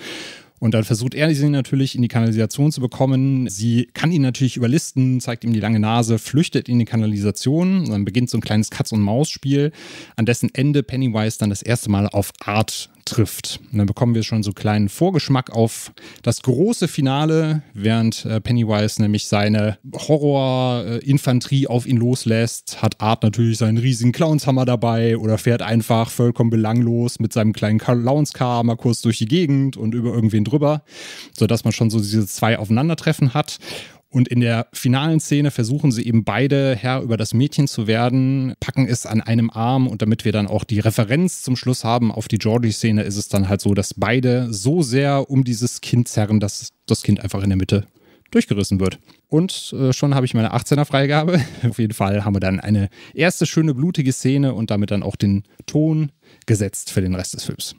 Und dann versucht er sie natürlich in die Kanalisation zu bekommen. Sie kann ihn natürlich überlisten, zeigt ihm die lange Nase, flüchtet in die Kanalisation. dann beginnt so ein kleines Katz-und-Maus-Spiel, an dessen Ende Pennywise dann das erste Mal auf Art trifft. Und dann bekommen wir schon so einen kleinen Vorgeschmack auf das große Finale, während äh, Pennywise nämlich seine Horror-Infanterie auf ihn loslässt, hat Art natürlich seinen riesigen Clownshammer dabei oder fährt einfach vollkommen belanglos mit seinem kleinen Clownscar mal kurz durch die Gegend und über irgendwen drüber, sodass man schon so diese zwei Aufeinandertreffen hat. Und in der finalen Szene versuchen sie eben beide Herr über das Mädchen zu werden, packen es an einem Arm und damit wir dann auch die Referenz zum Schluss haben auf die Georgie-Szene, ist es dann halt so, dass beide so sehr um dieses Kind zerren, dass das Kind einfach in der Mitte durchgerissen wird. Und äh, schon habe ich meine 18er-Freigabe. auf jeden Fall haben wir dann eine erste schöne blutige Szene und damit dann auch den Ton gesetzt für den Rest des Films.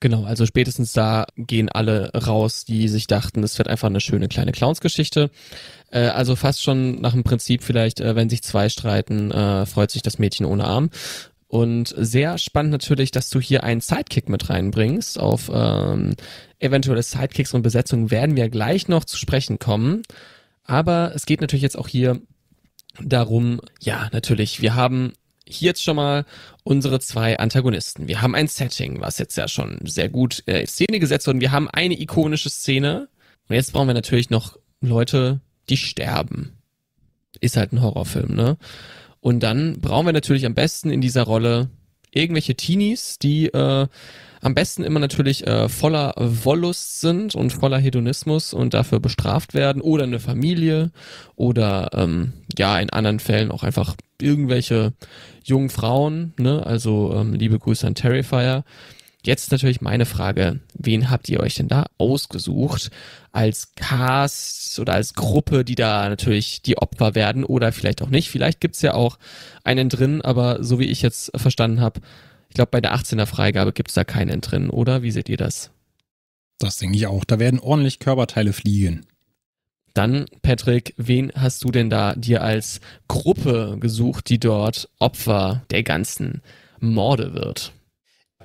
Genau, also spätestens da gehen alle raus, die sich dachten, es wird einfach eine schöne kleine Clownsgeschichte. Äh, also fast schon nach dem Prinzip vielleicht, äh, wenn sich zwei streiten, äh, freut sich das Mädchen ohne Arm. Und sehr spannend natürlich, dass du hier einen Sidekick mit reinbringst. Auf ähm, eventuelle Sidekicks und Besetzungen werden wir gleich noch zu sprechen kommen. Aber es geht natürlich jetzt auch hier darum, ja, natürlich, wir haben hier jetzt schon mal unsere zwei Antagonisten. Wir haben ein Setting, was jetzt ja schon sehr gut äh, in Szene gesetzt wird. wir haben eine ikonische Szene. Und jetzt brauchen wir natürlich noch Leute, die sterben. Ist halt ein Horrorfilm, ne? Und dann brauchen wir natürlich am besten in dieser Rolle irgendwelche Teenies, die äh, am besten immer natürlich äh, voller Wollust sind und voller Hedonismus und dafür bestraft werden oder eine Familie oder ähm, ja, in anderen Fällen auch einfach irgendwelche jungen Frauen, ne? Also ähm, liebe Grüße an Terrifier. Jetzt natürlich meine Frage, wen habt ihr euch denn da ausgesucht als Cast oder als Gruppe, die da natürlich die Opfer werden oder vielleicht auch nicht. Vielleicht gibt es ja auch einen drin, aber so wie ich jetzt verstanden habe, ich glaube, bei der 18er Freigabe gibt es da keinen Entrinnen, oder? Wie seht ihr das? Das denke ich auch. Da werden ordentlich Körperteile fliegen. Dann, Patrick, wen hast du denn da dir als Gruppe gesucht, die dort Opfer der ganzen Morde wird?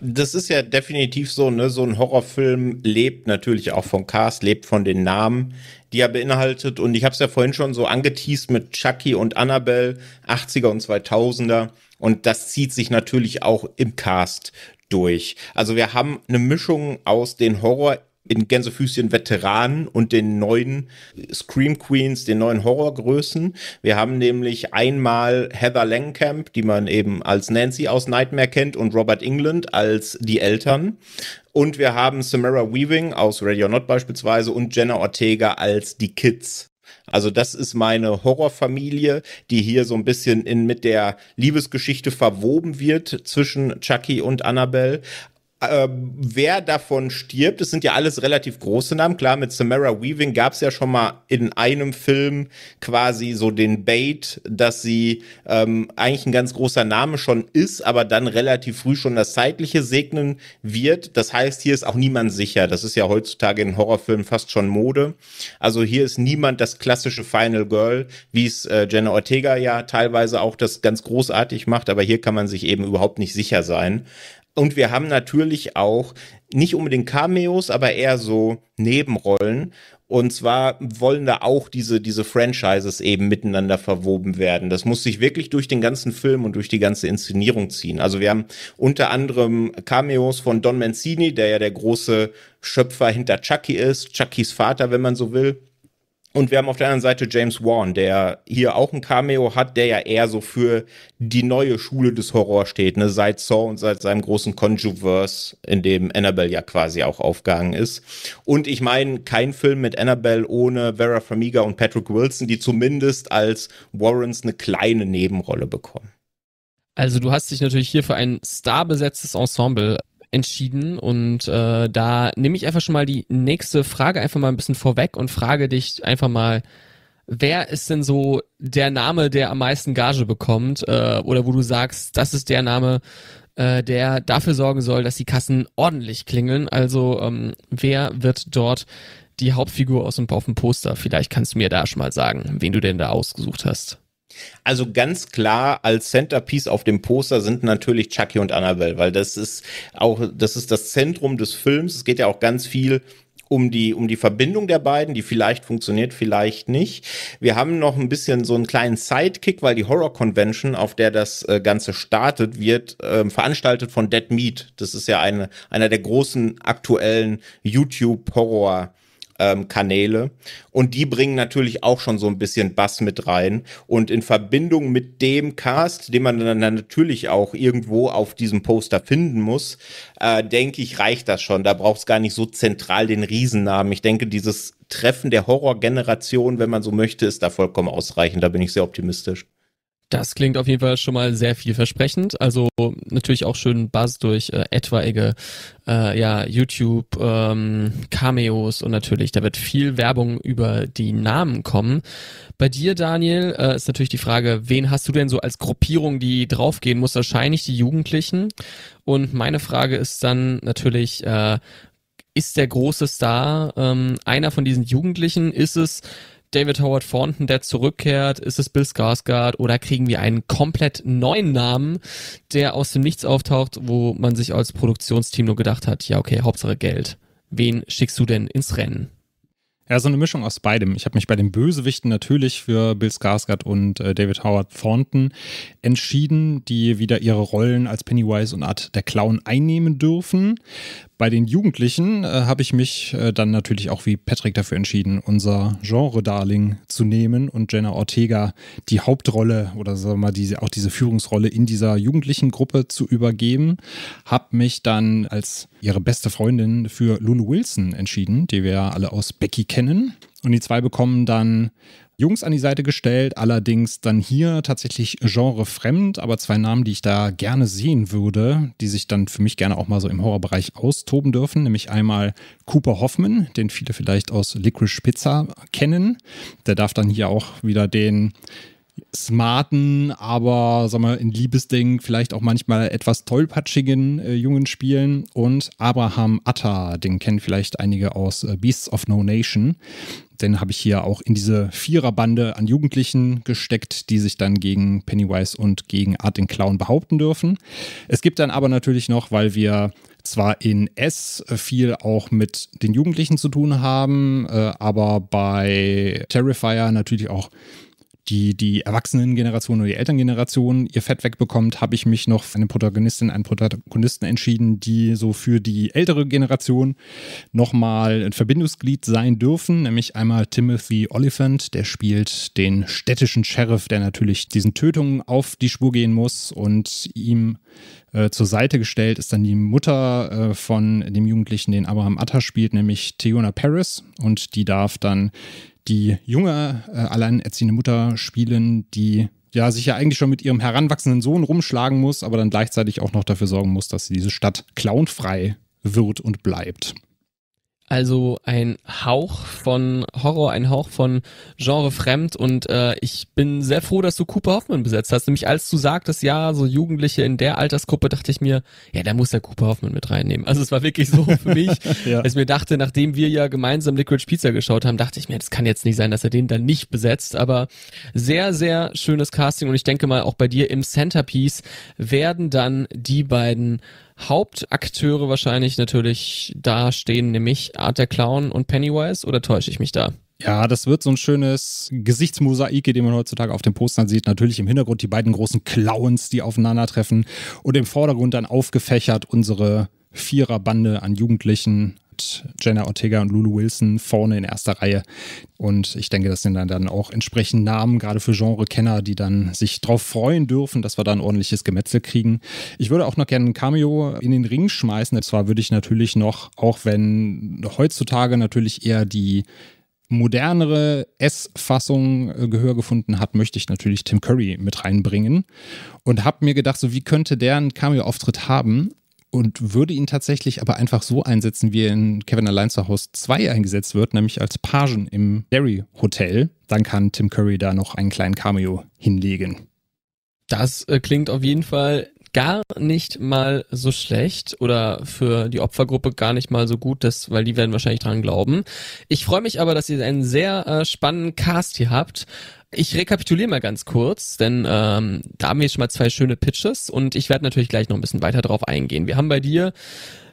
Das ist ja definitiv so, ne? So ein Horrorfilm lebt natürlich auch von Cast, lebt von den Namen, die er beinhaltet. Und ich habe es ja vorhin schon so angeteased mit Chucky und Annabelle, 80er und 2000er. Und das zieht sich natürlich auch im Cast durch. Also wir haben eine Mischung aus den Horror in Gänsefüßchen Veteranen und den neuen Scream Queens, den neuen Horrorgrößen. Wir haben nämlich einmal Heather Langkamp, die man eben als Nancy aus Nightmare kennt, und Robert England als die Eltern. Und wir haben Samara Weaving aus Radio Not beispielsweise und Jenna Ortega als die Kids. Also das ist meine Horrorfamilie, die hier so ein bisschen in, mit der Liebesgeschichte verwoben wird zwischen Chucky und Annabelle äh, wer davon stirbt, es sind ja alles relativ große Namen. Klar, mit Samara Weaving gab es ja schon mal in einem Film quasi so den Bait, dass sie ähm, eigentlich ein ganz großer Name schon ist, aber dann relativ früh schon das Zeitliche segnen wird. Das heißt, hier ist auch niemand sicher. Das ist ja heutzutage in Horrorfilmen fast schon Mode. Also hier ist niemand das klassische Final Girl, wie es äh, Jenna Ortega ja teilweise auch das ganz großartig macht, aber hier kann man sich eben überhaupt nicht sicher sein. Und wir haben natürlich auch nicht unbedingt Cameos, aber eher so Nebenrollen. Und zwar wollen da auch diese, diese Franchises eben miteinander verwoben werden. Das muss sich wirklich durch den ganzen Film und durch die ganze Inszenierung ziehen. Also wir haben unter anderem Cameos von Don Mancini, der ja der große Schöpfer hinter Chucky ist, Chuckys Vater, wenn man so will. Und wir haben auf der anderen Seite James Wan, der hier auch ein Cameo hat, der ja eher so für die neue Schule des Horror steht, ne? seit Saw und seit seinem großen Conjuverse, in dem Annabelle ja quasi auch aufgegangen ist. Und ich meine, kein Film mit Annabelle ohne Vera Farmiga und Patrick Wilson, die zumindest als Warrens eine kleine Nebenrolle bekommen.
Also du hast dich natürlich hier für ein starbesetztes Ensemble entschieden. Und äh, da nehme ich einfach schon mal die nächste Frage einfach mal ein bisschen vorweg und frage dich einfach mal, wer ist denn so der Name, der am meisten Gage bekommt? Äh, oder wo du sagst, das ist der Name, äh, der dafür sorgen soll, dass die Kassen ordentlich klingeln. Also ähm, wer wird dort die Hauptfigur aus dem Poster? Vielleicht kannst du mir da schon mal sagen, wen du denn da ausgesucht hast.
Also ganz klar als Centerpiece auf dem Poster sind natürlich Chucky und Annabelle, weil das ist auch das ist das Zentrum des Films. Es geht ja auch ganz viel um die, um die Verbindung der beiden, die vielleicht funktioniert, vielleicht nicht. Wir haben noch ein bisschen so einen kleinen Sidekick, weil die Horror Convention, auf der das äh, Ganze startet, wird äh, veranstaltet von Dead Meat. Das ist ja eine, einer der großen aktuellen YouTube-Horror- ähm, Kanäle. Und die bringen natürlich auch schon so ein bisschen Bass mit rein. Und in Verbindung mit dem Cast, den man dann natürlich auch irgendwo auf diesem Poster finden muss, äh, denke ich, reicht das schon. Da braucht es gar nicht so zentral den Riesennamen. Ich denke, dieses Treffen der Horrorgeneration, wenn man so möchte, ist da vollkommen ausreichend. Da bin ich sehr optimistisch.
Das klingt auf jeden Fall schon mal sehr vielversprechend. Also natürlich auch schön Buzz durch äh, etwaige äh, ja, YouTube ähm, Cameos und natürlich, da wird viel Werbung über die Namen kommen. Bei dir, Daniel, äh, ist natürlich die Frage, wen hast du denn so als Gruppierung, die draufgehen muss? Wahrscheinlich die Jugendlichen. Und meine Frage ist dann natürlich, äh, ist der große Star ähm, einer von diesen Jugendlichen? Ist es David Howard Thornton, der zurückkehrt? Ist es Bill Skarsgård oder kriegen wir einen komplett neuen Namen, der aus dem Nichts auftaucht, wo man sich als Produktionsteam nur gedacht hat, ja okay, Hauptsache Geld. Wen schickst du denn ins Rennen?
Ja, so eine Mischung aus beidem. Ich habe mich bei den Bösewichten natürlich für Bill Skarsgård und äh, David Howard Thornton entschieden, die wieder ihre Rollen als Pennywise und Art der Clown einnehmen dürfen. Bei den Jugendlichen äh, habe ich mich äh, dann natürlich auch wie Patrick dafür entschieden, unser Genre-Darling zu nehmen und Jenna Ortega die Hauptrolle oder sagen wir mal diese, auch diese Führungsrolle in dieser jugendlichen Gruppe zu übergeben. Habe mich dann als ihre beste Freundin für Lulu Wilson entschieden, die wir ja alle aus Becky kennen. Und die zwei bekommen dann Jungs an die Seite gestellt, allerdings dann hier tatsächlich genrefremd, aber zwei Namen, die ich da gerne sehen würde, die sich dann für mich gerne auch mal so im Horrorbereich austoben dürfen, nämlich einmal Cooper Hoffman, den viele vielleicht aus Licorice Pizza kennen. Der darf dann hier auch wieder den smarten, aber sagen wir in Liebesding vielleicht auch manchmal etwas tollpatschigen äh, Jungen spielen und Abraham Atta, den kennen vielleicht einige aus äh, Beasts of No Nation. Den habe ich hier auch in diese Viererbande an Jugendlichen gesteckt, die sich dann gegen Pennywise und gegen Art den Clown behaupten dürfen. Es gibt dann aber natürlich noch, weil wir zwar in S viel auch mit den Jugendlichen zu tun haben, äh, aber bei Terrifier natürlich auch die, die Erwachsenengeneration oder die Elterngeneration ihr Fett wegbekommt, habe ich mich noch für eine Protagonistin, einen Protagonisten entschieden, die so für die ältere Generation nochmal ein Verbindungsglied sein dürfen, nämlich einmal Timothy Oliphant, der spielt den städtischen Sheriff, der natürlich diesen Tötungen auf die Spur gehen muss und ihm äh, zur Seite gestellt ist dann die Mutter äh, von dem Jugendlichen, den Abraham Atta spielt, nämlich Theona Paris und die darf dann die junge äh, alleinerziehende Mutter spielen, die ja sich ja eigentlich schon mit ihrem heranwachsenden Sohn rumschlagen muss, aber dann gleichzeitig auch noch dafür sorgen muss, dass diese Stadt clownfrei wird und bleibt.
Also ein Hauch von Horror, ein Hauch von Genre fremd und äh, ich bin sehr froh, dass du Cooper Hoffmann besetzt hast. Nämlich als du sagtest, ja, so Jugendliche in der Altersgruppe, dachte ich mir, ja, da muss der Cooper Hoffmann mit reinnehmen. Also es war wirklich so für mich, ja. dass ich mir dachte, nachdem wir ja gemeinsam Liquid Pizza geschaut haben, dachte ich mir, das kann jetzt nicht sein, dass er den dann nicht besetzt. Aber sehr, sehr schönes Casting und ich denke mal auch bei dir im Centerpiece werden dann die beiden Hauptakteure wahrscheinlich natürlich da stehen, nämlich Art der Clown und Pennywise, oder täusche ich mich da?
Ja, das wird so ein schönes Gesichtsmosaik, den man heutzutage auf den Postern sieht. Natürlich im Hintergrund die beiden großen Clowns, die aufeinandertreffen und im Vordergrund dann aufgefächert unsere Viererbande an Jugendlichen Jenna Ortega und Lulu Wilson vorne in erster Reihe. Und ich denke, das sind dann, auch entsprechend Namen, gerade für Genre-Kenner, die dann sich darauf freuen dürfen, dass wir da ein ordentliches Gemetzel kriegen. Ich würde auch noch gerne ein Cameo in den Ring schmeißen. Und zwar würde ich natürlich noch, auch wenn heutzutage natürlich eher die modernere S-Fassung äh, Gehör gefunden hat, möchte ich natürlich Tim Curry mit reinbringen und habe mir gedacht, so wie könnte der einen Cameo-Auftritt haben? und würde ihn tatsächlich aber einfach so einsetzen, wie er in Kevin Allein zu 2 eingesetzt wird, nämlich als Pagen im Derry Hotel. Dann kann Tim Curry da noch einen kleinen Cameo hinlegen.
Das äh, klingt auf jeden Fall gar nicht mal so schlecht oder für die Opfergruppe gar nicht mal so gut, das, weil die werden wahrscheinlich dran glauben. Ich freue mich aber, dass ihr einen sehr äh, spannenden Cast hier habt ich rekapituliere mal ganz kurz, denn ähm, da haben wir jetzt schon mal zwei schöne Pitches und ich werde natürlich gleich noch ein bisschen weiter drauf eingehen. Wir haben bei dir,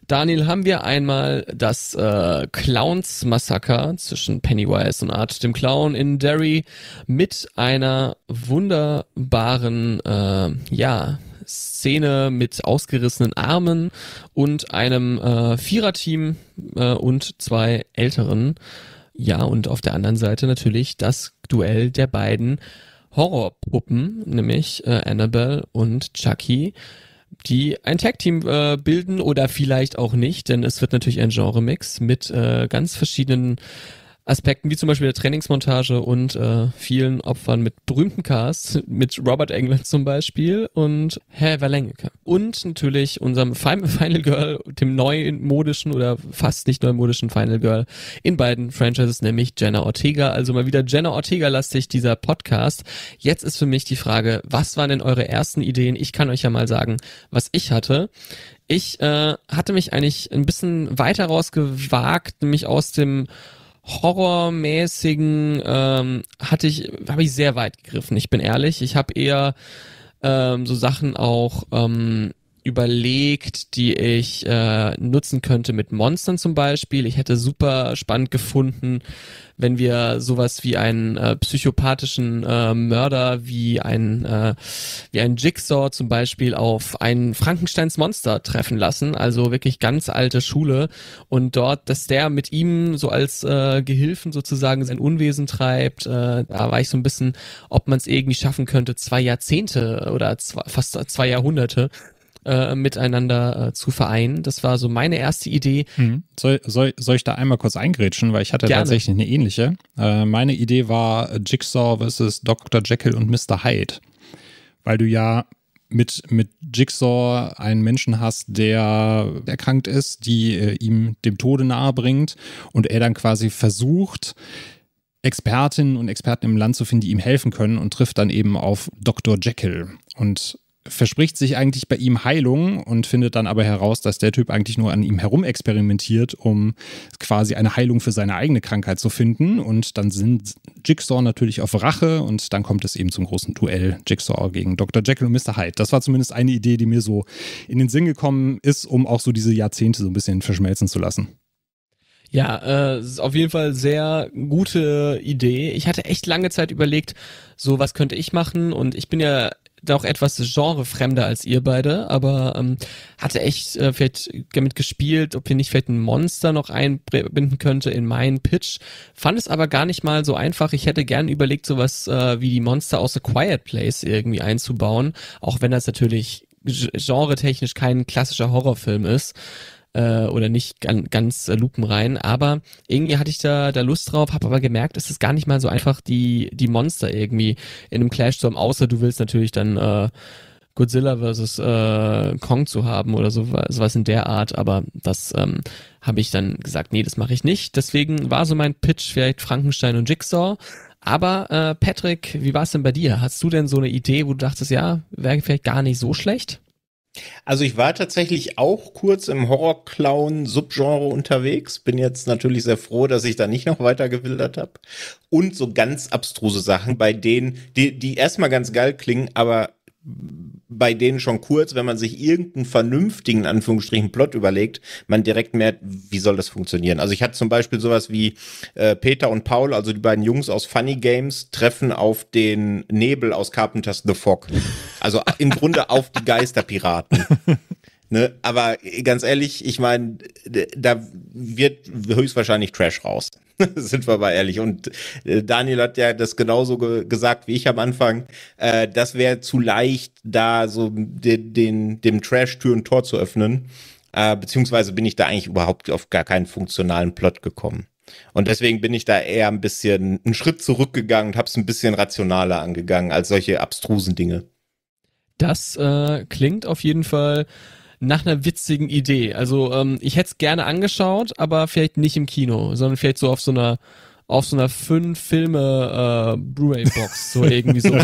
Daniel, haben wir einmal das äh, Clowns-Massaker zwischen Pennywise und Art dem Clown in Derry mit einer wunderbaren, äh, ja, Szene mit ausgerissenen Armen und einem äh, Viererteam äh, und zwei älteren. Ja, und auf der anderen Seite natürlich das Duell der beiden Horrorpuppen, nämlich äh, Annabelle und Chucky, die ein Tag-Team äh, bilden oder vielleicht auch nicht, denn es wird natürlich ein Genremix mit äh, ganz verschiedenen Aspekten, wie zum Beispiel der Trainingsmontage und äh, vielen Opfern mit berühmten Casts, mit Robert Englund zum Beispiel und Herr Verlengeke. Und natürlich unserem Final Girl, dem neuen modischen oder fast nicht neumodischen Final Girl in beiden Franchises, nämlich Jenna Ortega. Also mal wieder Jenna Ortega-lastig dieser Podcast. Jetzt ist für mich die Frage, was waren denn eure ersten Ideen? Ich kann euch ja mal sagen, was ich hatte. Ich äh, hatte mich eigentlich ein bisschen weiter rausgewagt, nämlich aus dem horrormäßigen ähm, hatte ich habe ich sehr weit gegriffen. Ich bin ehrlich, ich habe eher ähm, so Sachen auch ähm, überlegt, die ich äh, nutzen könnte mit Monstern zum Beispiel. Ich hätte super spannend gefunden, wenn wir sowas wie einen äh, psychopathischen äh, Mörder, wie ein, äh, wie ein Jigsaw zum Beispiel auf ein Frankensteins Monster treffen lassen. Also wirklich ganz alte Schule. Und dort, dass der mit ihm so als äh, Gehilfen sozusagen sein Unwesen treibt, äh, da war ich so ein bisschen, ob man es irgendwie schaffen könnte, zwei Jahrzehnte oder zwei, fast zwei Jahrhunderte äh, miteinander äh, zu vereinen. Das war so meine erste Idee. Hm. Soll, soll, soll ich da einmal kurz eingrätschen, weil ich hatte Gerne. tatsächlich eine ähnliche.
Äh, meine Idee war Jigsaw versus Dr. Jekyll und Mr. Hyde, weil du ja mit, mit Jigsaw einen Menschen hast, der erkrankt ist, die äh, ihm dem Tode nahe bringt und er dann quasi versucht, Expertinnen und Experten im Land zu finden, die ihm helfen können und trifft dann eben auf Dr. Jekyll. Und verspricht sich eigentlich bei ihm Heilung und findet dann aber heraus, dass der Typ eigentlich nur an ihm herum experimentiert, um quasi eine Heilung für seine eigene Krankheit zu finden. Und dann sind Jigsaw natürlich auf Rache und dann kommt es eben zum großen Duell Jigsaw gegen Dr. Jekyll und Mr. Hyde. Das war zumindest eine Idee, die mir so in den Sinn gekommen ist, um auch so diese Jahrzehnte so ein bisschen verschmelzen zu lassen.
Ja, äh, auf jeden Fall sehr gute Idee. Ich hatte echt lange Zeit überlegt, so was könnte ich machen und ich bin ja doch etwas genrefremder als ihr beide, aber ähm, hatte echt äh, vielleicht damit gespielt, ob hier nicht vielleicht ein Monster noch einbinden könnte in meinen Pitch. Fand es aber gar nicht mal so einfach. Ich hätte gern überlegt, sowas äh, wie die Monster aus The Quiet Place irgendwie einzubauen, auch wenn das natürlich genretechnisch kein klassischer Horrorfilm ist äh, oder nicht ganz, ganz äh, lupenrein. Aber irgendwie hatte ich da, da Lust drauf, habe aber gemerkt, es ist gar nicht mal so einfach, die, die Monster irgendwie in einem Clash zu haben, außer du willst natürlich dann äh, Godzilla versus äh, Kong zu haben oder sowas, was in der Art, aber das ähm, habe ich dann gesagt, nee, das mache ich nicht. Deswegen war so mein Pitch vielleicht Frankenstein und Jigsaw. Aber äh, Patrick, wie war es denn bei dir? Hast du denn so eine Idee, wo du dachtest, ja, wäre vielleicht gar nicht so schlecht?
Also ich war tatsächlich auch kurz im Horror-Clown-Subgenre unterwegs. Bin jetzt natürlich sehr froh, dass ich da nicht noch weiter gewildert habe. Und so ganz abstruse Sachen, bei denen, die, die erstmal ganz geil klingen, aber bei denen schon kurz, wenn man sich irgendeinen vernünftigen, Anführungsstrichen, Plot überlegt, man direkt merkt, wie soll das funktionieren. Also ich hatte zum Beispiel sowas wie äh, Peter und Paul, also die beiden Jungs aus Funny Games, treffen auf den Nebel aus Carpenters The Fog. Also im Grunde auf die Geisterpiraten. Ne? Aber äh, ganz ehrlich, ich meine, da wird höchstwahrscheinlich Trash raus. Sind wir mal ehrlich. Und äh, Daniel hat ja das genauso ge gesagt wie ich am Anfang. Äh, das wäre zu leicht, da so den, den, dem Trash Tür und Tor zu öffnen. Äh, beziehungsweise bin ich da eigentlich überhaupt auf gar keinen funktionalen Plot gekommen. Und deswegen bin ich da eher ein bisschen einen Schritt zurückgegangen und habe es ein bisschen rationaler angegangen als solche abstrusen Dinge.
Das äh, klingt auf jeden Fall nach einer witzigen Idee. Also ähm, ich hätte es gerne angeschaut, aber vielleicht nicht im Kino, sondern vielleicht so auf so einer auf so einer fünf Filme äh, Blu-ray-Box, so irgendwie so.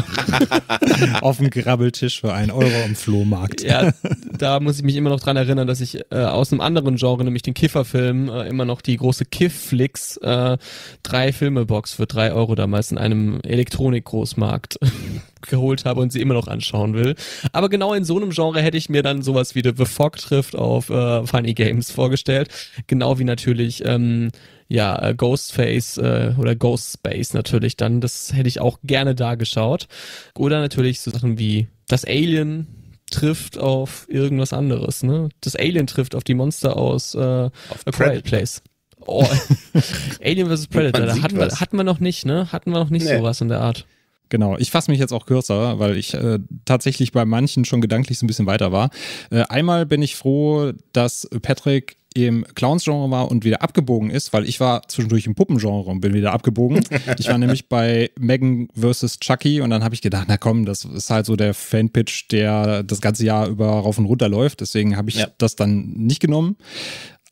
auf dem Grabbeltisch für einen Euro am Flohmarkt. ja, da muss ich mich immer noch dran erinnern, dass ich äh, aus einem anderen Genre, nämlich den Kifferfilm, äh, immer noch die große Kiff-Flix äh, drei Filme-Box für drei Euro damals in einem Elektronik-Großmarkt geholt habe und sie immer noch anschauen will. Aber genau in so einem Genre hätte ich mir dann sowas wie The Fog trifft auf äh, Funny Games vorgestellt. Genau wie natürlich ähm, ja, äh, Ghostface äh, oder Ghost Space natürlich dann. Das hätte ich auch gerne da geschaut. Oder natürlich so Sachen wie das Alien trifft auf irgendwas anderes, ne? Das Alien trifft auf die Monster aus äh, A Quiet Place. Oh. Alien vs. Predator, da hatten wir, hatten wir noch nicht, ne? Hatten wir noch nicht nee. sowas in der Art. Genau, ich fasse
mich jetzt auch kürzer, weil ich äh, tatsächlich bei manchen schon gedanklich so ein bisschen weiter war. Äh, einmal bin ich froh, dass Patrick im Clowns-Genre war und wieder abgebogen ist, weil ich war zwischendurch im Puppengenre und bin wieder abgebogen. ich war nämlich bei Megan vs. Chucky und dann habe ich gedacht, na komm, das ist halt so der Fanpitch, der das ganze Jahr über rauf und runter läuft. Deswegen habe ich ja. das dann nicht genommen.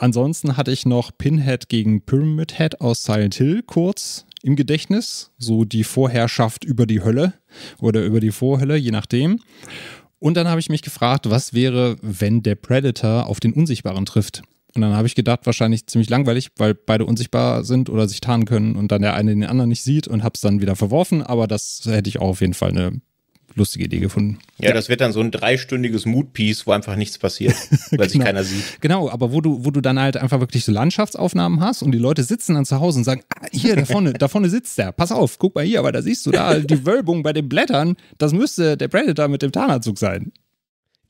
Ansonsten hatte ich noch Pinhead gegen Pyramid Head aus Silent Hill kurz im Gedächtnis. So die Vorherrschaft über die Hölle oder über die Vorhölle, je nachdem. Und dann habe ich mich gefragt, was wäre, wenn der Predator auf den Unsichtbaren trifft? Und dann habe ich gedacht, wahrscheinlich ziemlich langweilig, weil beide unsichtbar sind oder sich tarnen können und dann der eine den anderen nicht sieht und habe es dann wieder verworfen. Aber das hätte ich auch auf jeden Fall eine lustige Idee gefunden.
Ja, ja. das wird dann so ein dreistündiges Moodpiece, wo einfach nichts passiert, weil genau. sich keiner sieht.
Genau, aber wo du, wo du dann halt einfach wirklich so Landschaftsaufnahmen hast und die Leute sitzen dann zu Hause und sagen, ah, hier, da vorne, da vorne sitzt der, pass auf, guck mal hier, aber da siehst du da die Wölbung bei den
Blättern, das müsste der Predator mit dem Tarnanzug sein.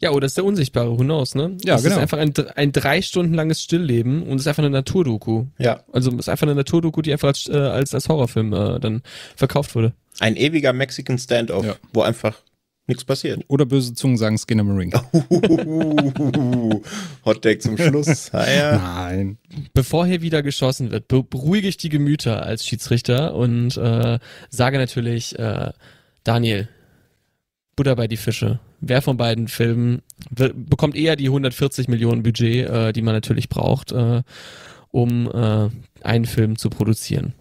Ja, oder ist der Unsichtbare, who knows, ne? Ja, das genau. Es ist genau. einfach ein, ein drei Stunden langes Stillleben und es ist einfach eine Naturdoku. Ja. Also es ist einfach eine Naturdoku, die einfach als, äh, als, als Horrorfilm äh, dann verkauft wurde.
Ein ewiger Mexican Standoff, ja. wo einfach nichts passiert. Oder böse Zungen sagen Skin in the Ring.
Hot Take zum Schluss. Ah, Nein. Bevor hier wieder geschossen wird, beruhige ich die Gemüter als Schiedsrichter und äh, sage natürlich, äh, Daniel, Butter bei die Fische wer von beiden Filmen bekommt eher die 140 Millionen Budget, äh, die man natürlich braucht, äh, um äh, einen Film zu produzieren?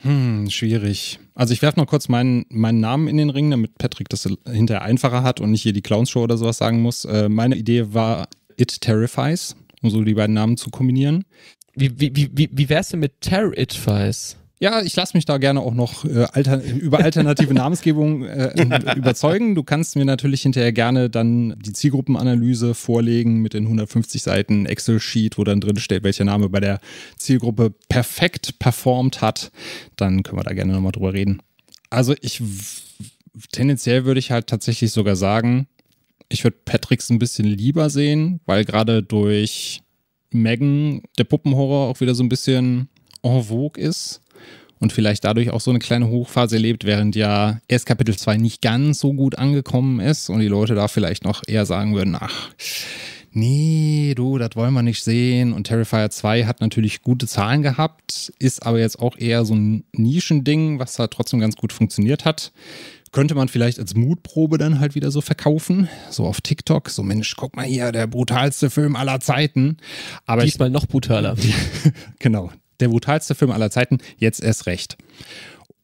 Hm, schwierig.
Also ich werfe mal kurz meinen, meinen Namen in den Ring, damit Patrick das hinterher einfacher hat und nicht hier die Clownshow oder sowas sagen muss. Äh, meine Idee war It Terrifies, um so die beiden Namen zu kombinieren. Wie, wie, wie, wie wär's denn mit Terrifies? Ja, ich lasse mich da gerne auch noch äh, alter, über alternative Namensgebung äh, ähm, überzeugen. Du kannst mir natürlich hinterher gerne dann die Zielgruppenanalyse vorlegen mit den 150 Seiten Excel-Sheet, wo dann drin steht, welcher Name bei der Zielgruppe perfekt performt hat. Dann können wir da gerne nochmal drüber reden. Also ich tendenziell würde ich halt tatsächlich sogar sagen, ich würde Patricks ein bisschen lieber sehen, weil gerade durch Megan der Puppenhorror auch wieder so ein bisschen en vogue ist und vielleicht dadurch auch so eine kleine Hochphase erlebt, während ja erst Kapitel 2 nicht ganz so gut angekommen ist und die Leute da vielleicht noch eher sagen würden, ach, nee, du, das wollen wir nicht sehen. Und Terrifier 2 hat natürlich gute Zahlen gehabt, ist aber jetzt auch eher so ein Nischending, was da trotzdem ganz gut funktioniert hat. Könnte man vielleicht als Mutprobe dann halt wieder so verkaufen, so auf TikTok, so Mensch, guck mal hier, der brutalste Film aller Zeiten. Aber Diesmal ich, noch brutaler. genau, der brutalste Film aller Zeiten, jetzt erst recht.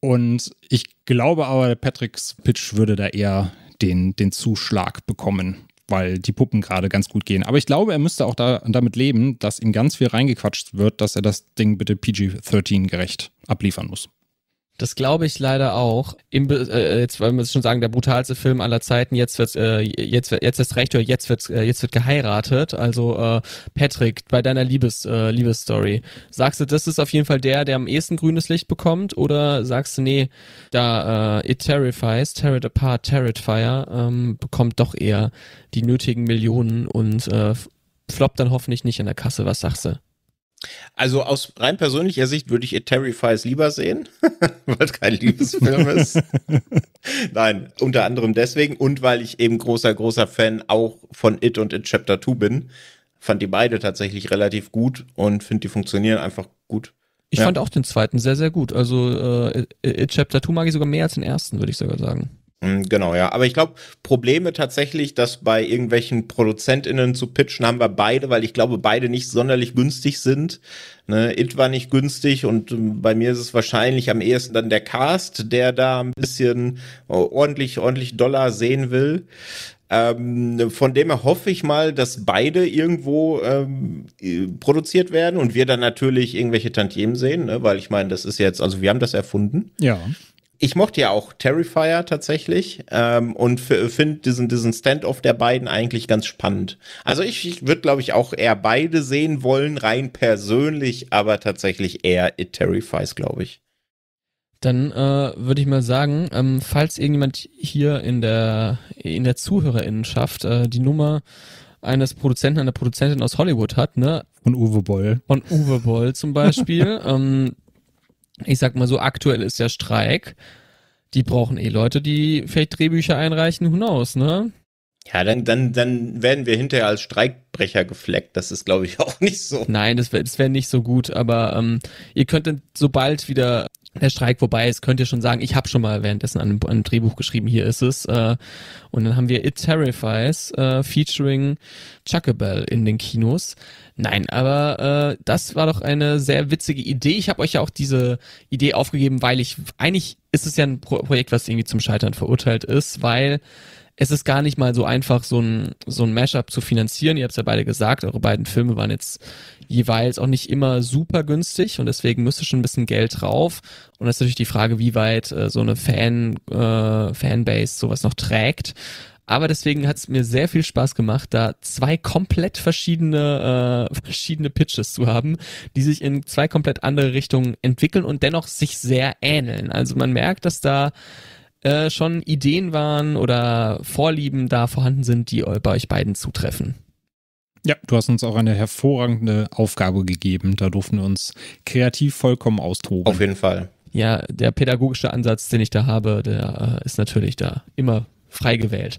Und ich glaube aber, Patricks Pitch würde da eher den, den Zuschlag bekommen, weil die Puppen gerade ganz gut gehen. Aber ich glaube, er müsste auch da, damit leben, dass ihm ganz viel reingequatscht wird, dass er das Ding bitte PG-13 gerecht abliefern muss.
Das glaube ich leider auch. Im, äh, äh, jetzt wollen wir schon sagen, der brutalste Film aller Zeiten. Jetzt wird äh, jetzt jetzt ist recht oder jetzt wird äh, jetzt wird geheiratet. Also äh, Patrick bei deiner Liebes äh, Liebesstory. Sagst du, das ist auf jeden Fall der, der am ehesten grünes Licht bekommt, oder sagst du, nee, da äh, It Terrifies, Tear It Apart, Tear It Fire ähm, bekommt doch eher die nötigen Millionen und äh, floppt dann hoffentlich nicht in der Kasse. Was sagst du?
Also aus rein persönlicher Sicht würde ich It Terrifies lieber sehen, weil es kein Liebesfilm ist. Nein, unter anderem deswegen und weil ich eben großer, großer Fan auch von It und It Chapter 2 bin. Fand die beide tatsächlich relativ gut und finde, die funktionieren einfach gut. Ich ja. fand auch
den zweiten sehr, sehr gut. Also äh, It Chapter 2 mag ich sogar mehr als den ersten, würde ich sogar sagen.
Hm, genau, ja. Aber ich glaube, Probleme tatsächlich, das bei irgendwelchen ProduzentInnen zu pitchen, haben wir beide, weil ich glaube, beide nicht sonderlich günstig sind. Ne, It war nicht günstig und ähm, bei mir ist es wahrscheinlich am ehesten dann der Cast, der da ein bisschen äh, ordentlich, ordentlich Dollar sehen will. Ähm, von dem her hoffe ich mal, dass beide irgendwo ähm, äh, produziert werden und wir dann natürlich irgendwelche Tantiemen sehen, ne? weil ich meine, das ist jetzt, also wir haben das erfunden. Ja ich mochte ja auch Terrifier tatsächlich ähm, und finde diesen, diesen Standoff der beiden eigentlich ganz spannend. Also ich, ich würde, glaube ich, auch eher beide sehen wollen, rein persönlich, aber tatsächlich eher It Terrifies, glaube ich.
Dann äh, würde ich mal sagen, ähm, falls irgendjemand hier in der, in der Zuhörerinnenschaft äh, die Nummer eines Produzenten, einer Produzentin aus Hollywood hat, ne?
Von Uwe Boll.
Von Uwe Boll zum Beispiel. ähm, ich sag mal so, aktuell ist der Streik. Die brauchen eh Leute, die vielleicht Drehbücher einreichen, hinaus, ne?
Ja, dann, dann, dann werden wir hinterher als
Streikbrecher
gefleckt. Das ist, glaube ich, auch nicht so.
Nein, das wäre das wär nicht so gut, aber ähm, ihr könntet sobald wieder der Streik vorbei ist, könnt ihr schon sagen, ich habe schon mal währenddessen an einem, Drehbuch geschrieben, hier ist es. Äh, und dann haben wir It Terrifies äh, featuring Chuckabell e. in den Kinos. Nein, aber äh, das war doch eine sehr witzige Idee. Ich habe euch ja auch diese Idee aufgegeben, weil ich eigentlich ist es ja ein Projekt, was irgendwie zum Scheitern verurteilt ist, weil es ist gar nicht mal so einfach, so ein, so ein Mashup zu finanzieren. Ihr habt es ja beide gesagt, eure beiden Filme waren jetzt jeweils auch nicht immer super günstig und deswegen müsste schon ein bisschen Geld drauf. Und das ist natürlich die Frage, wie weit äh, so eine Fan, äh, Fanbase sowas noch trägt. Aber deswegen hat es mir sehr viel Spaß gemacht, da zwei komplett verschiedene, äh, verschiedene Pitches zu haben, die sich in zwei komplett andere Richtungen entwickeln und dennoch sich sehr ähneln. Also man merkt, dass da äh, schon Ideen waren oder Vorlieben da vorhanden sind, die bei euch beiden zutreffen.
Ja, du hast uns auch eine hervorragende Aufgabe gegeben. Da durften wir uns kreativ
vollkommen austoben. Auf jeden Fall.
Ja, der pädagogische Ansatz, den ich da habe, der äh, ist natürlich da immer frei gewählt.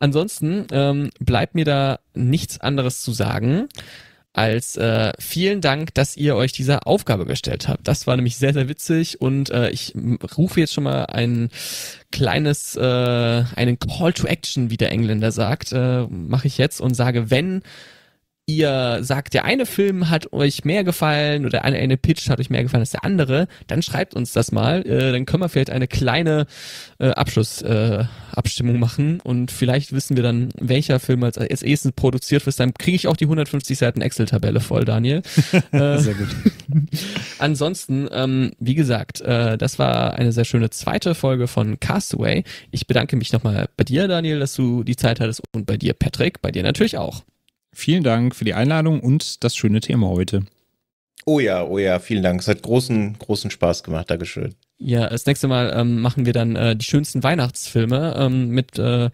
Ansonsten ähm, bleibt mir da nichts anderes zu sagen, als äh, vielen Dank, dass ihr euch dieser Aufgabe gestellt habt. Das war nämlich sehr, sehr witzig und äh, ich rufe jetzt schon mal ein kleines, äh, einen Call to Action, wie der Engländer sagt, äh, mache ich jetzt und sage, wenn ihr sagt, der eine Film hat euch mehr gefallen oder eine, eine Pitch hat euch mehr gefallen als der andere, dann schreibt uns das mal. Äh, dann können wir vielleicht eine kleine äh, Abschlussabstimmung äh, machen und vielleicht wissen wir dann, welcher Film als, als erstes produziert wird. Dann kriege ich auch die 150 Seiten Excel-Tabelle voll, Daniel. Äh, sehr gut. ansonsten, ähm, wie gesagt, äh, das war eine sehr schöne zweite Folge von Castaway. Ich bedanke mich nochmal bei dir, Daniel, dass du die Zeit hattest und bei dir, Patrick, bei dir natürlich auch. Vielen Dank für die Einladung und das schöne Thema heute.
Oh ja, oh ja, vielen Dank. Es hat großen, großen Spaß gemacht. Dankeschön.
Ja, das nächste Mal ähm, machen wir dann äh, die schönsten Weihnachtsfilme ähm, mit, äh,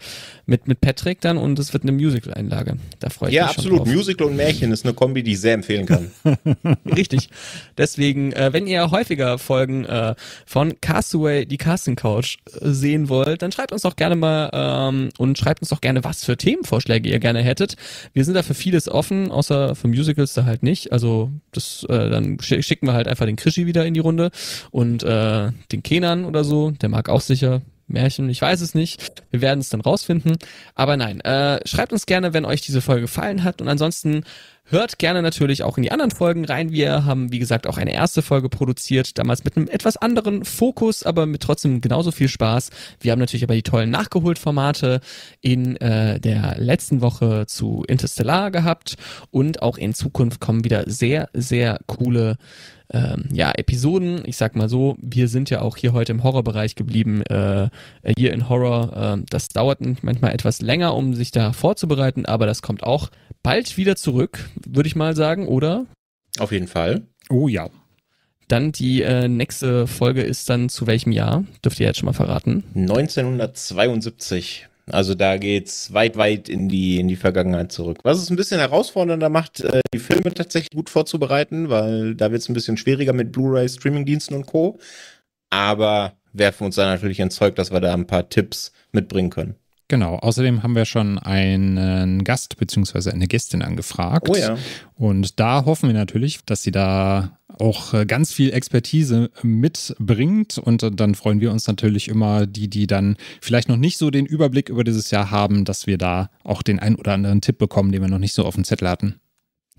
mit, mit Patrick dann und es wird eine Musical-Einlage. Da freue ich ja, mich. Ja, absolut. Musical
und Märchen ist eine Kombi, die ich sehr empfehlen kann.
Richtig. Deswegen, äh, wenn ihr häufiger Folgen äh, von Castaway, die Casting Couch, äh, sehen wollt, dann schreibt uns doch gerne mal ähm, und schreibt uns doch gerne, was für Themenvorschläge ihr gerne hättet. Wir sind da für vieles offen, außer für Musicals da halt nicht. Also das äh, dann schicken wir halt einfach den Krischi wieder in die Runde und äh, den Kenan oder so. Der mag auch sicher Märchen, ich weiß es nicht. Wir werden es dann rausfinden. Aber nein, äh, schreibt uns gerne, wenn euch diese Folge gefallen hat. Und ansonsten hört gerne natürlich auch in die anderen Folgen rein. Wir haben, wie gesagt, auch eine erste Folge produziert, damals mit einem etwas anderen Fokus, aber mit trotzdem genauso viel Spaß. Wir haben natürlich aber die tollen Nachgeholt-Formate in äh, der letzten Woche zu Interstellar gehabt. Und auch in Zukunft kommen wieder sehr, sehr coole ähm, ja, Episoden. Ich sag mal so, wir sind ja auch hier heute im Horrorbereich geblieben. Äh, hier in Horror, äh, das dauert manchmal etwas länger, um sich da vorzubereiten, aber das kommt auch bald wieder zurück, würde ich mal sagen, oder? Auf jeden Fall. Oh ja. Dann die äh, nächste Folge ist dann zu welchem Jahr? Dürft ihr jetzt schon mal verraten?
1972. Also da geht es weit, weit in die, in die Vergangenheit zurück. Was es ein bisschen herausfordernder macht, äh, die Filme tatsächlich gut vorzubereiten, weil da wird es ein bisschen schwieriger mit Blu-ray, Streamingdiensten und Co. Aber werfen uns da natürlich ins Zeug, dass wir da ein paar Tipps mitbringen können.
Genau, außerdem haben wir schon einen Gast bzw. eine Gästin angefragt. Oh ja. Und da hoffen wir natürlich, dass sie da auch äh, ganz viel Expertise äh, mitbringt. Und äh, dann freuen wir uns natürlich immer, die, die dann vielleicht noch nicht so den Überblick über dieses Jahr haben, dass wir da auch den ein oder anderen Tipp bekommen, den wir noch nicht so auf dem Zettel hatten.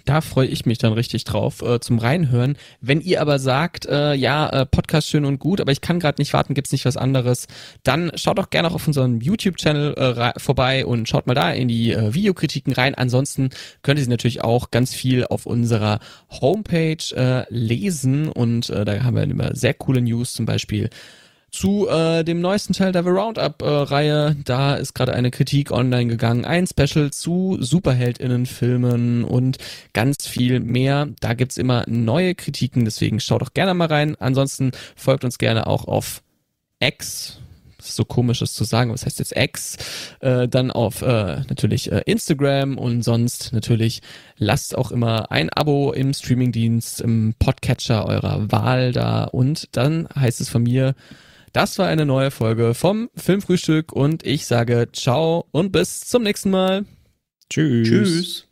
Da freue ich mich dann richtig drauf äh, zum Reinhören. Wenn ihr aber sagt, äh, ja, äh, Podcast schön und gut, aber ich kann gerade nicht warten, gibt's nicht was anderes, dann schaut doch gerne auch auf unserem YouTube-Channel äh, vorbei und schaut mal da in die äh, Videokritiken rein. Ansonsten könnt ihr sie natürlich auch ganz viel auf unserer Homepage äh, lesen und äh, da haben wir immer sehr coole News, zum Beispiel zu äh, dem neuesten Teil der The Roundup-Reihe. Äh, da ist gerade eine Kritik online gegangen. Ein Special zu Superheldinnenfilmen und ganz viel mehr. Da gibt's immer neue Kritiken, deswegen schaut doch gerne mal rein. Ansonsten folgt uns gerne auch auf X. Das ist so komisch, das zu sagen, was heißt jetzt X? Äh, dann auf äh, natürlich äh, Instagram und sonst natürlich lasst auch immer ein Abo im Streamingdienst, im Podcatcher eurer Wahl da und dann heißt es von mir, das war eine neue Folge vom Filmfrühstück und ich sage ciao und bis zum nächsten Mal. Tschüss. Tschüss.